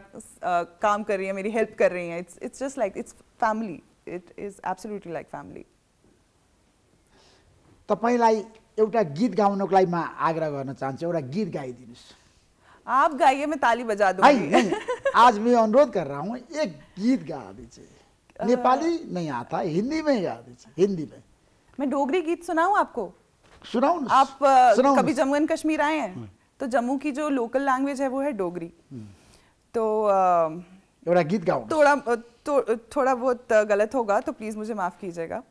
काम कर रही है मेरी हेल्प कर रही है it's it's just like it's family it is absolutely like family तपाईँलाई एउटा गीत गाउनको लागि म आग्रह गर्न चाहन्छु एउटा गीत गाइदिनुहोस् आप गाइए मैं ताली बजा दूंगी आज मैं अनुरोध कर रहा हूँ एक गीत गा दीजिए नेपाली नहीं आता हिंदी में गा दीजिए हिंदी में मैं डोगरी गीत सुनाऊँ आपको सुनाओ आप सुनाओ कभी जम्मू एंड कश्मीर आए हैं तो जम्मू की जो लोकल लैंग्वेज है वो है डोगरी हम्म। तो थोड़ा गीत गाओ थोड़ा तो, थोड़ा बहुत गलत होगा तो प्लीज मुझे माफ कीजिएगा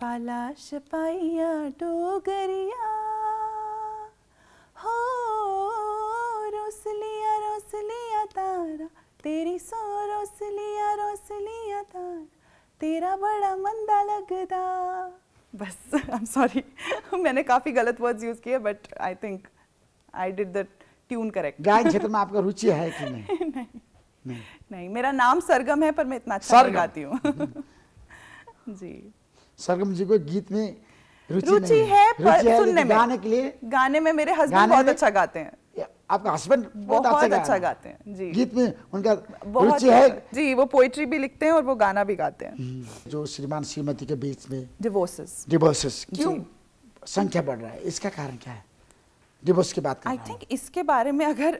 पालाश पाइया डोगरिया हो रोस लिया रोस लिया तारा तेरी सो रोस लिया रोस लिया तारा तेरा बड़ा मंदा लगदा बस आई एम सॉरी मैंने काफ़ी गलत वर्ड्स यूज़ किए but I think I did the tune correct गायन क्षेत्र में आपका रुचि है कि नहीं नहीं नहीं मेरा नाम सरगम है पर मैं इतना अच्छा नहीं गाती हूँ जी सरगम जी को गीत में रुचि है पर सुनने में गाने के लिए गाने में मेरे हस्बैंड बहुत अच्छा गाते हैं आपका हस्बैंड बहुत अच्छा, अच्छा गाते हैं जी गीत में उनका रुचि अच्छा है जी वो पोइट्री भी लिखते हैं और वो गाना भी गाते हैं हम्म, जो श्रीमान श्रीमती के बीच में डिवोर्सेस डिवोर्सेस क्यों संख्या बढ़ रहा है इसका कारण क्या है डिवोर्स की बात आई थिंक इसके बारे में अगर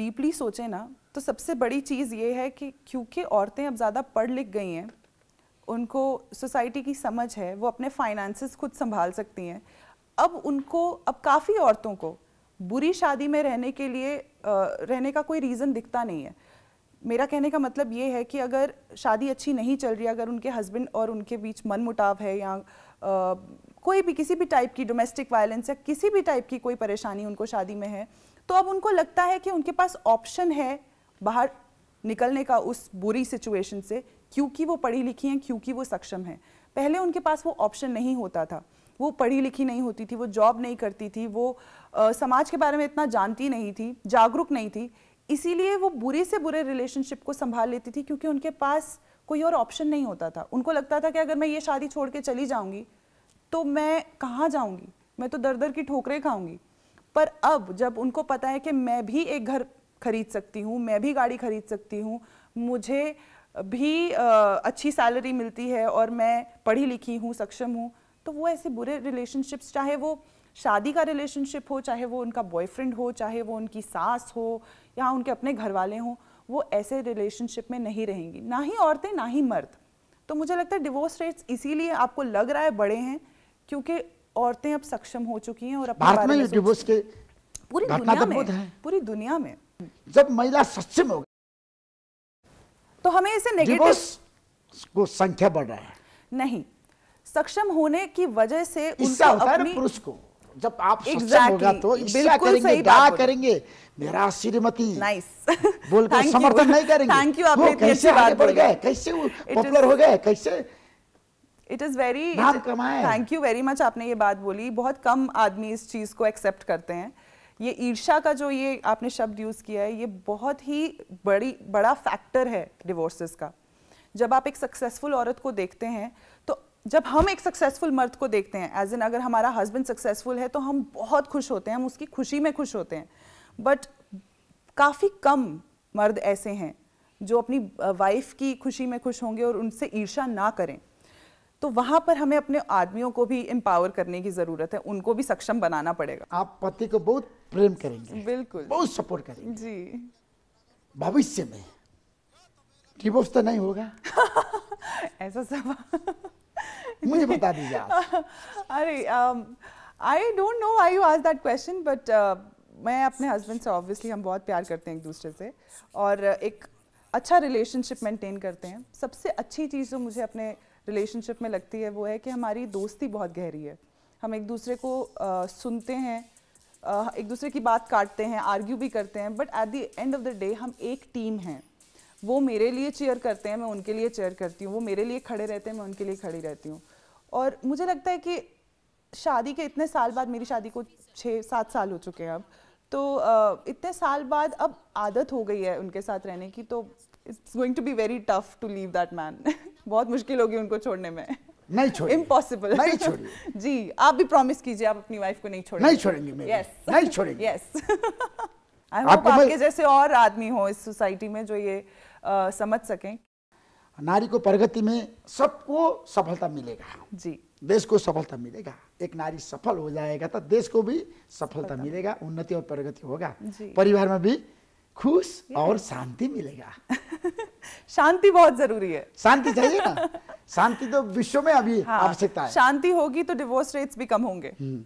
डीपली सोचे ना तो सबसे बड़ी चीज़ ये है कि क्योंकि औरतें अब ज़्यादा पढ़ लिख गई हैं उनको सोसाइटी की समझ है वो अपने फाइनेंसेस खुद संभाल सकती हैं अब उनको अब काफ़ी औरतों को बुरी शादी में रहने के लिए रहने का कोई रीज़न दिखता नहीं है मेरा कहने का मतलब ये है कि अगर शादी अच्छी नहीं चल रही अगर उनके हस्बैंड और उनके बीच मन मुटाव है या आ, कोई भी किसी भी टाइप की डोमेस्टिक वायलेंस या किसी भी टाइप की कोई परेशानी उनको शादी में है तो अब उनको लगता है कि उनके पास ऑप्शन है बाहर निकलने का उस बुरी सिचुएशन से क्योंकि वो पढ़ी लिखी हैं क्योंकि वो सक्षम हैं पहले उनके पास वो ऑप्शन नहीं होता था वो पढ़ी लिखी नहीं होती थी वो जॉब नहीं करती थी वो आ, समाज के बारे में इतना जानती नहीं थी जागरूक नहीं थी इसीलिए वो बुरे से बुरे रिलेशनशिप को संभाल लेती थी क्योंकि उनके पास कोई और ऑप्शन नहीं होता था उनको लगता था कि अगर मैं ये शादी छोड़ के चली जाऊंगी तो मैं कहाँ जाऊंगी मैं तो दर दर की ठोकरें खाऊंगी पर अब जब उनको पता है कि मैं भी एक घर खरीद सकती हूँ मैं भी गाड़ी खरीद सकती हूँ मुझे भी आ, अच्छी सैलरी मिलती है और मैं पढ़ी लिखी हूँ सक्षम हूँ तो वो ऐसे बुरे रिलेशनशिप्स चाहे वो शादी का रिलेशनशिप हो चाहे वो उनका बॉयफ्रेंड हो चाहे वो उनकी सास हो या उनके अपने घर वाले हों वो ऐसे रिलेशनशिप में नहीं रहेंगी ना ही औरतें ना ही मर्द तो मुझे लगता है डिवोर्स रेट्स इसीलिए आपको लग रहा है बड़े हैं क्योंकि औरतें अब सक्षम हो चुकी हैं और भारत में डिवोर्स के पूरी दुनिया तो में पूरी दुनिया में जब महिला सक्षम हो तो हमें इसे नेगेटिव को संख्या बढ़ रहा है नहीं सक्षम होने की वजह से उनका अपनी पुरुष को जब आप exactly. होगा तो बिल्कुल करेंगे बात करेंगे मेरा श्रीमती nice. बोलकर समर्थन नहीं करेंगे थैंक यू आपने कैसे आगे बढ़ गए कैसे पॉपुलर हो गए कैसे it is very thank you very much आपने ये बात बोली बहुत कम आदमी इस चीज़ को एक्सेप्ट करते हैं ये ईर्षा का जो ये आपने शब्द यूज़ किया है ये बहुत ही बड़ी बड़ा फैक्टर है डिवोर्सेस का जब आप एक सक्सेसफुल औरत को देखते हैं जब हम एक सक्सेसफुल मर्द को देखते हैं एज इन अगर हमारा हस्बैंड सक्सेसफुल है तो हम बहुत खुश होते हैं हम उसकी खुशी में खुश होते हैं बट काफ़ी कम मर्द ऐसे हैं जो अपनी वाइफ की खुशी में खुश होंगे और उनसे ईर्षा ना करें तो वहाँ पर हमें अपने आदमियों को भी एम्पावर करने की ज़रूरत है उनको भी सक्षम बनाना पड़ेगा आप पति को बहुत प्रेम करेंगे बिल्कुल बहुत सपोर्ट करेंगे जी भविष्य में डिवोर्स तो नहीं होगा ऐसा सब मुझे बता दीजिए आप अरे I don't know I you आज दैट क्वेश्चन बट मैं अपने हस्बैंड से ऑब्वियसली हम बहुत प्यार करते हैं एक दूसरे से और एक अच्छा रिलेशनशिप मेंटेन करते हैं सबसे अच्छी चीज़ जो मुझे अपने रिलेशनशिप में लगती है वो है कि हमारी दोस्ती बहुत गहरी है हम एक दूसरे को आ, uh, सुनते हैं आ, uh, एक दूसरे की बात काटते हैं आर्ग्यू भी करते हैं but at the end of the day हम एक टीम हैं वो मेरे लिए चेयर करते हैं मैं उनके लिए चेयर करती हूँ वो मेरे लिए खड़े रहते हैं मैं उनके लिए खड़ी रहती हूँ और मुझे लगता है कि शादी के इतने साल बाद मेरी शादी को छः सात साल हो चुके हैं अब तो इतने साल बाद अब आदत हो गई है उनके साथ रहने की तो it's going to be very tough to leave that man बहुत मुश्किल होगी उनको छोड़ने में नहीं छोड़ इम्पॉसिबल नहीं छोड़ जी आप भी प्रॉमिस कीजिए आप अपनी वाइफ को नहीं छोड़ नहीं छोड़ेंगे यस yes. नहीं छोड़ेंगे यस yes. आपके जैसे और आदमी हो इस सोसाइटी में जो ये आ, समझ सकें नारी को प्रगति में सबको सफलता मिलेगा जी देश को सफलता मिलेगा एक नारी सफल हो जाएगा तो देश को भी सफलता मिलेगा उन्नति और प्रगति होगा परिवार में भी खुश और शांति मिलेगा शांति बहुत जरूरी है शांति चाहिए ना शांति तो विश्व में अभी हाँ, आवश्यकता है शांति होगी तो डिवोर्स रेट्स भी कम होंगे हम्म।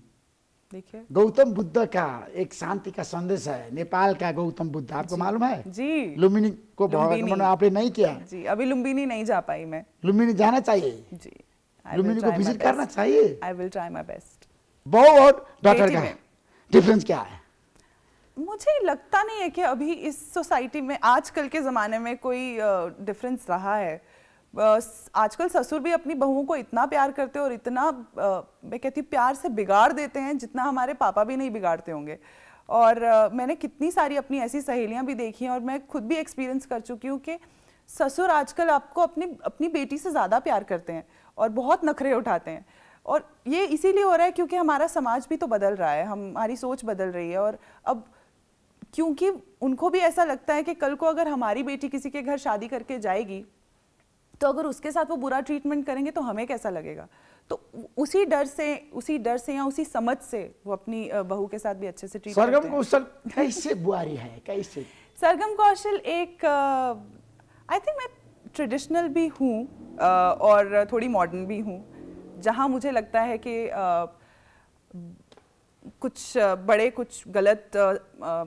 देखिए गौतम बुद्ध का एक शांति का संदेश है नेपाल का गौतम बुद्ध आपको मालूम है जी लुम्बिनी को भगवान आपने नहीं किया जी अभी लुम्बिनी नहीं जा पाई मैं लुम्बिनी जाना चाहिए जी लुम्बिनी को विजिट करना चाहिए I will try my best बहुत और डॉक्टर का डिफरेंस क्या है मुझे लगता नहीं है कि अभी इस सोसाइटी में आजकल के ज़माने में कोई डिफरेंस रहा है आजकल ससुर भी अपनी बहुओं को इतना प्यार करते हैं और इतना मैं कहती हूँ प्यार से बिगाड़ देते हैं जितना हमारे पापा भी नहीं बिगाड़ते होंगे और मैंने कितनी सारी अपनी ऐसी सहेलियाँ भी देखी हैं और मैं खुद भी एक्सपीरियंस कर चुकी हूँ कि ससुर आजकल आपको अपनी अपनी बेटी से ज़्यादा प्यार करते हैं और बहुत नखरे उठाते हैं और ये इसीलिए हो रहा है क्योंकि हमारा समाज भी तो बदल रहा है हमारी सोच बदल रही है और अब क्योंकि उनको भी ऐसा लगता है कि कल को अगर हमारी बेटी किसी के घर शादी करके जाएगी तो अगर उसके साथ वो बुरा ट्रीटमेंट करेंगे तो हमें कैसा लगेगा तो उसी डर से उसी डर से या उसी समझ से वो अपनी बहू के साथ भी अच्छे से ट्रीट सरगम कौशल कैसे बुआरी है कैसे सरगम कौशल एक आई थिंक मैं ट्रेडिशनल भी हूँ और थोड़ी मॉडर्न भी हूँ जहाँ मुझे लगता है कि आ, कुछ बड़े कुछ गलत आ, आ,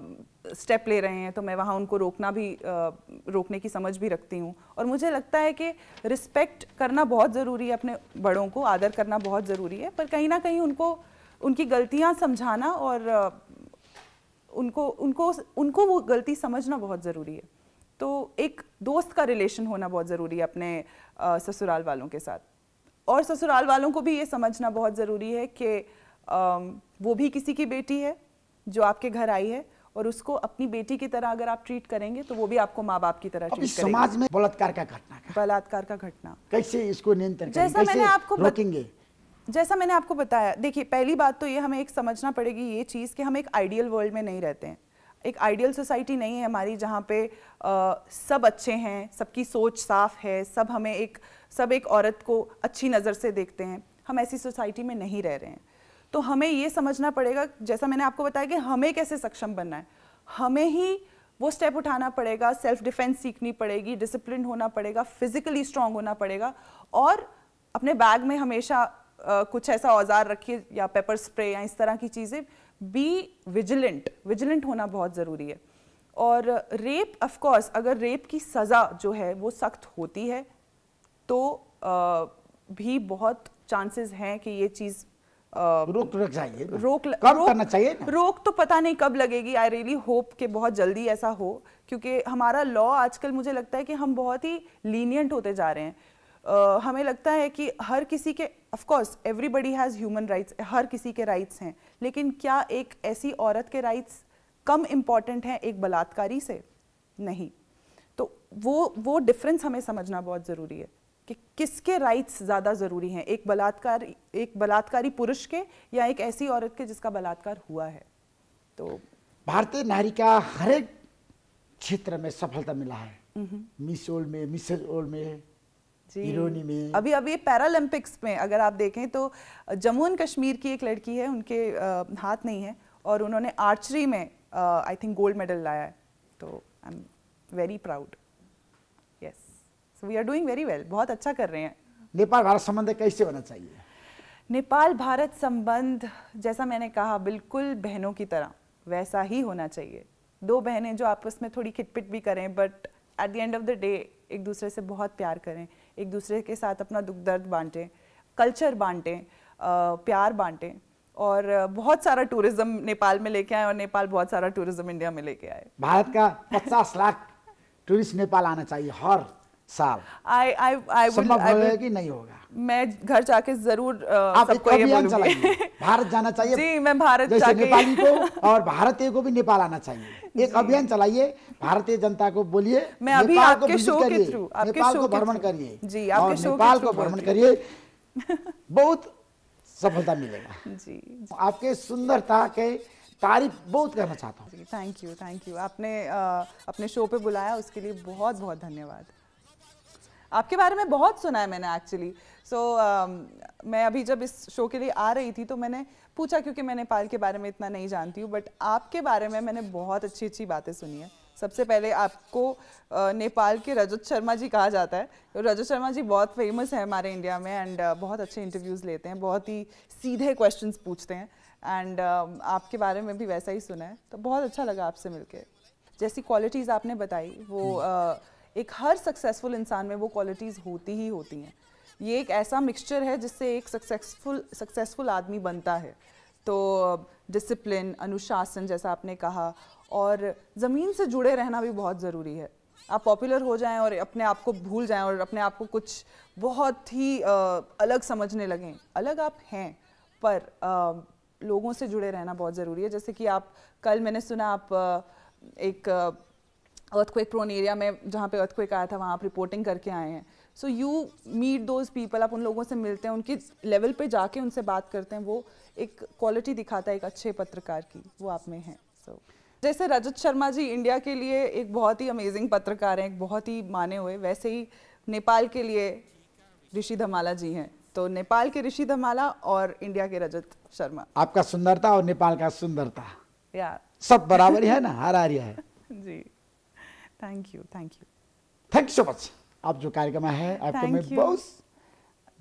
स्टेप ले रहे हैं तो मैं वहाँ उनको रोकना भी रोकने की समझ भी रखती हूँ और मुझे लगता है कि रिस्पेक्ट करना बहुत ज़रूरी है अपने बड़ों को आदर करना बहुत ज़रूरी है पर कहीं ना कहीं उनको उनकी गलतियाँ समझाना और उनको उनको उनको वो गलती समझना बहुत ज़रूरी है तो एक दोस्त का रिलेशन होना बहुत ज़रूरी है अपने ससुराल वालों के साथ और ससुराल वालों को भी ये समझना बहुत ज़रूरी है कि वो भी किसी की बेटी है जो आपके घर आई है और उसको अपनी बेटी की तरह अगर आप ट्रीट करेंगे तो वो भी आपको माँ बाप की तरह ट्रीट समाज में बलात्कार का घटना बलात्कार का घटना कैसे इसको नियंत्रण जैसा मैंने आपको रोकेंगे जैसा मैंने आपको बताया देखिए पहली बात तो ये हमें एक समझना पड़ेगी ये चीज़ कि हम एक आइडियल वर्ल्ड में नहीं रहते हैं एक आइडियल सोसाइटी नहीं है हमारी जहाँ पे आ, सब अच्छे हैं सबकी सोच साफ है सब हमें एक सब एक औरत को अच्छी नज़र से देखते हैं हम ऐसी सोसाइटी में नहीं रह रहे हैं तो हमें ये समझना पड़ेगा जैसा मैंने आपको बताया कि हमें कैसे सक्षम बनना है हमें ही वो स्टेप उठाना पड़ेगा सेल्फ डिफेंस सीखनी पड़ेगी डिसिप्लिन होना पड़ेगा फिजिकली स्ट्रांग होना पड़ेगा और अपने बैग में हमेशा आ, कुछ ऐसा औजार रखिए या पेपर स्प्रे या इस तरह की चीज़ें बी विजिलेंट विजिलेंट होना बहुत ज़रूरी है और रेप अफकोर्स अगर रेप की सज़ा जो है वो सख्त होती है तो आ, भी बहुत चांसेस हैं कि ये चीज़ रोक रोक चाहिए रोक कब रोक, करना चाहिए ना? रोक तो पता नहीं कब लगेगी आई रियली होप कि बहुत जल्दी ऐसा हो क्योंकि हमारा लॉ आजकल मुझे लगता है कि हम बहुत ही लीनियंट होते जा रहे हैं uh, हमें लगता है कि हर किसी के of course everybody has human rights हर किसी के राइट्स हैं लेकिन क्या एक ऐसी औरत के राइट्स कम इम्पॉर्टेंट हैं एक बलात्कारी से नहीं तो वो वो डिफरेंस हमें समझना बहुत ज़रूरी है कि किसके राइट्स ज़्यादा ज़रूरी हैं एक बलात्कार एक बलात्कारी पुरुष के या एक ऐसी औरत के जिसका बलात्कार हुआ है तो भारतीय नारी का हर एक क्षेत्र में सफलता मिला है मिस ओल्ड में मिस ओल्ड में जी में अभी अभी पैरालंपिक्स में अगर आप देखें तो जम्मू एंड कश्मीर की एक लड़की है उनके आ, हाथ नहीं है और उन्होंने आर्चरी में आई थिंक गोल्ड मेडल लाया है तो I am very proud so we are doing very well बहुत अच्छा कर रहे हैं नेपाल भारत संबंध कैसे होना चाहिए नेपाल भारत संबंध जैसा मैंने कहा बिल्कुल बहनों की तरह वैसा ही होना चाहिए दो बहनें जो आपस में थोड़ी खिटपिट भी करें but at the end of the day एक दूसरे से बहुत प्यार करें एक दूसरे के साथ अपना दुख दर्द बांटें कल्चर बांटें प्यार बांटें और बहुत सारा टूरिज्म नेपाल में लेके आए और नेपाल बहुत सारा टूरिज्म इंडिया में लेके आए भारत का पचास लाख टूरिस्ट नेपाल आना चाहिए हर साल आई आई आई संभव होगा कि नहीं होगा मैं घर जाके जरूर सबको तो ये बोलूंगी भारत जाना चाहिए जी मैं भारत जैसे जाके नेपाली को और भारतीय को भी नेपाल आना चाहिए एक अभियान चलाइए भारतीय जनता को बोलिए मैं अभी आपके शो के थ्रू नेपाल को भ्रमण करिए जी आपके शो नेपाल को भ्रमण करिए बहुत सफलता मिलेगा जी आपके सुंदरता के तारीफ बहुत करना चाहता हूँ थैंक यू थैंक यू आपने अपने शो पे बुलाया उसके लिए बहुत बहुत धन्यवाद आपके बारे में बहुत सुना है मैंने एक्चुअली सो so, uh, मैं अभी जब इस शो के लिए आ रही थी तो मैंने पूछा क्योंकि मैं नेपाल के बारे में इतना नहीं जानती हूँ बट आपके बारे में मैंने बहुत अच्छी अच्छी बातें सुनी है सबसे पहले आपको नेपाल के रजत शर्मा जी कहा जाता है तो रजत शर्मा जी बहुत फेमस है हमारे इंडिया में एंड बहुत अच्छे इंटरव्यूज़ लेते हैं बहुत ही सीधे क्वेश्चंस पूछते हैं एंड आपके बारे में भी वैसा ही सुना है तो बहुत अच्छा लगा आपसे मिलके जैसी क्वालिटीज़ आपने बताई वो हम्म। एक हर सक्सेसफुल इंसान में वो क्वालिटीज़ होती ही होती हैं ये एक ऐसा मिक्सचर है जिससे एक सक्सेसफुल सक्सेसफुल आदमी बनता है तो डिसिप्लिन अनुशासन जैसा आपने कहा और ज़मीन से जुड़े रहना भी बहुत ज़रूरी है आप पॉपुलर हो जाएं और अपने आप को भूल जाएं और अपने आप को कुछ बहुत ही आ, अलग समझने लगें अलग आप हैं पर आ, लोगों से जुड़े रहना बहुत ज़रूरी है जैसे कि आप कल मैंने सुना आप आ, एक अर्थक्वेक प्रोन एरिया में जहाँ पे अर्थक्वेक आया था वहाँ आप रिपोर्टिंग करके आए हैं so you meet those people आप उन लोगों से मिलते हैं उनकी लेवल पे जाके उनसे बात करते हैं वो एक क्वालिटी दिखाता है एक अच्छे पत्रकार की वो आप में है सो so, जैसे रजत शर्मा जी इंडिया के लिए एक बहुत ही अमेजिंग पत्रकार हैं एक बहुत ही माने हुए वैसे ही नेपाल के लिए ऋषि धमाला जी हैं तो नेपाल के ऋषि धमाला और इंडिया के रजत शर्मा आपका सुंदरता और नेपाल का सुंदरता या सब बराबर है ना हर हारिया है जी thank you thank you thank you so much आप जो कार्यक्रम है आपको मैं बहुत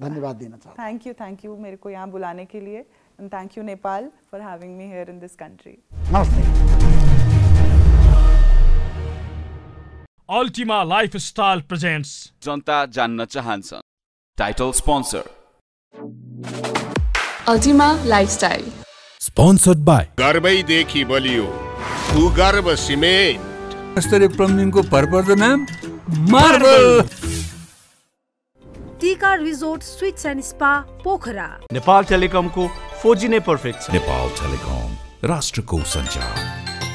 धन्यवाद देना चाहता थैंक यू थैंक यू मेरे को यहाँ बुलाने के लिए and thank you Nepal for having me here in this country नमस्ते अल्टिमा लाइफस्टाइल प्रेजेन्ट्स जनता जान्न चाहन्छन् title sponsor Ultima lifestyle sponsored by गर्वैदेखि बलियो कुगर्व सिमेन्ट स्तरीय प्लम्बिङको भरपर्दो नाम marble Tika resort suites and spa Pokhara Nepal टेलिकमको फोजी नै पर्फेक्ट छ नेपाल टेलिकम राष्ट्रको सञ्चार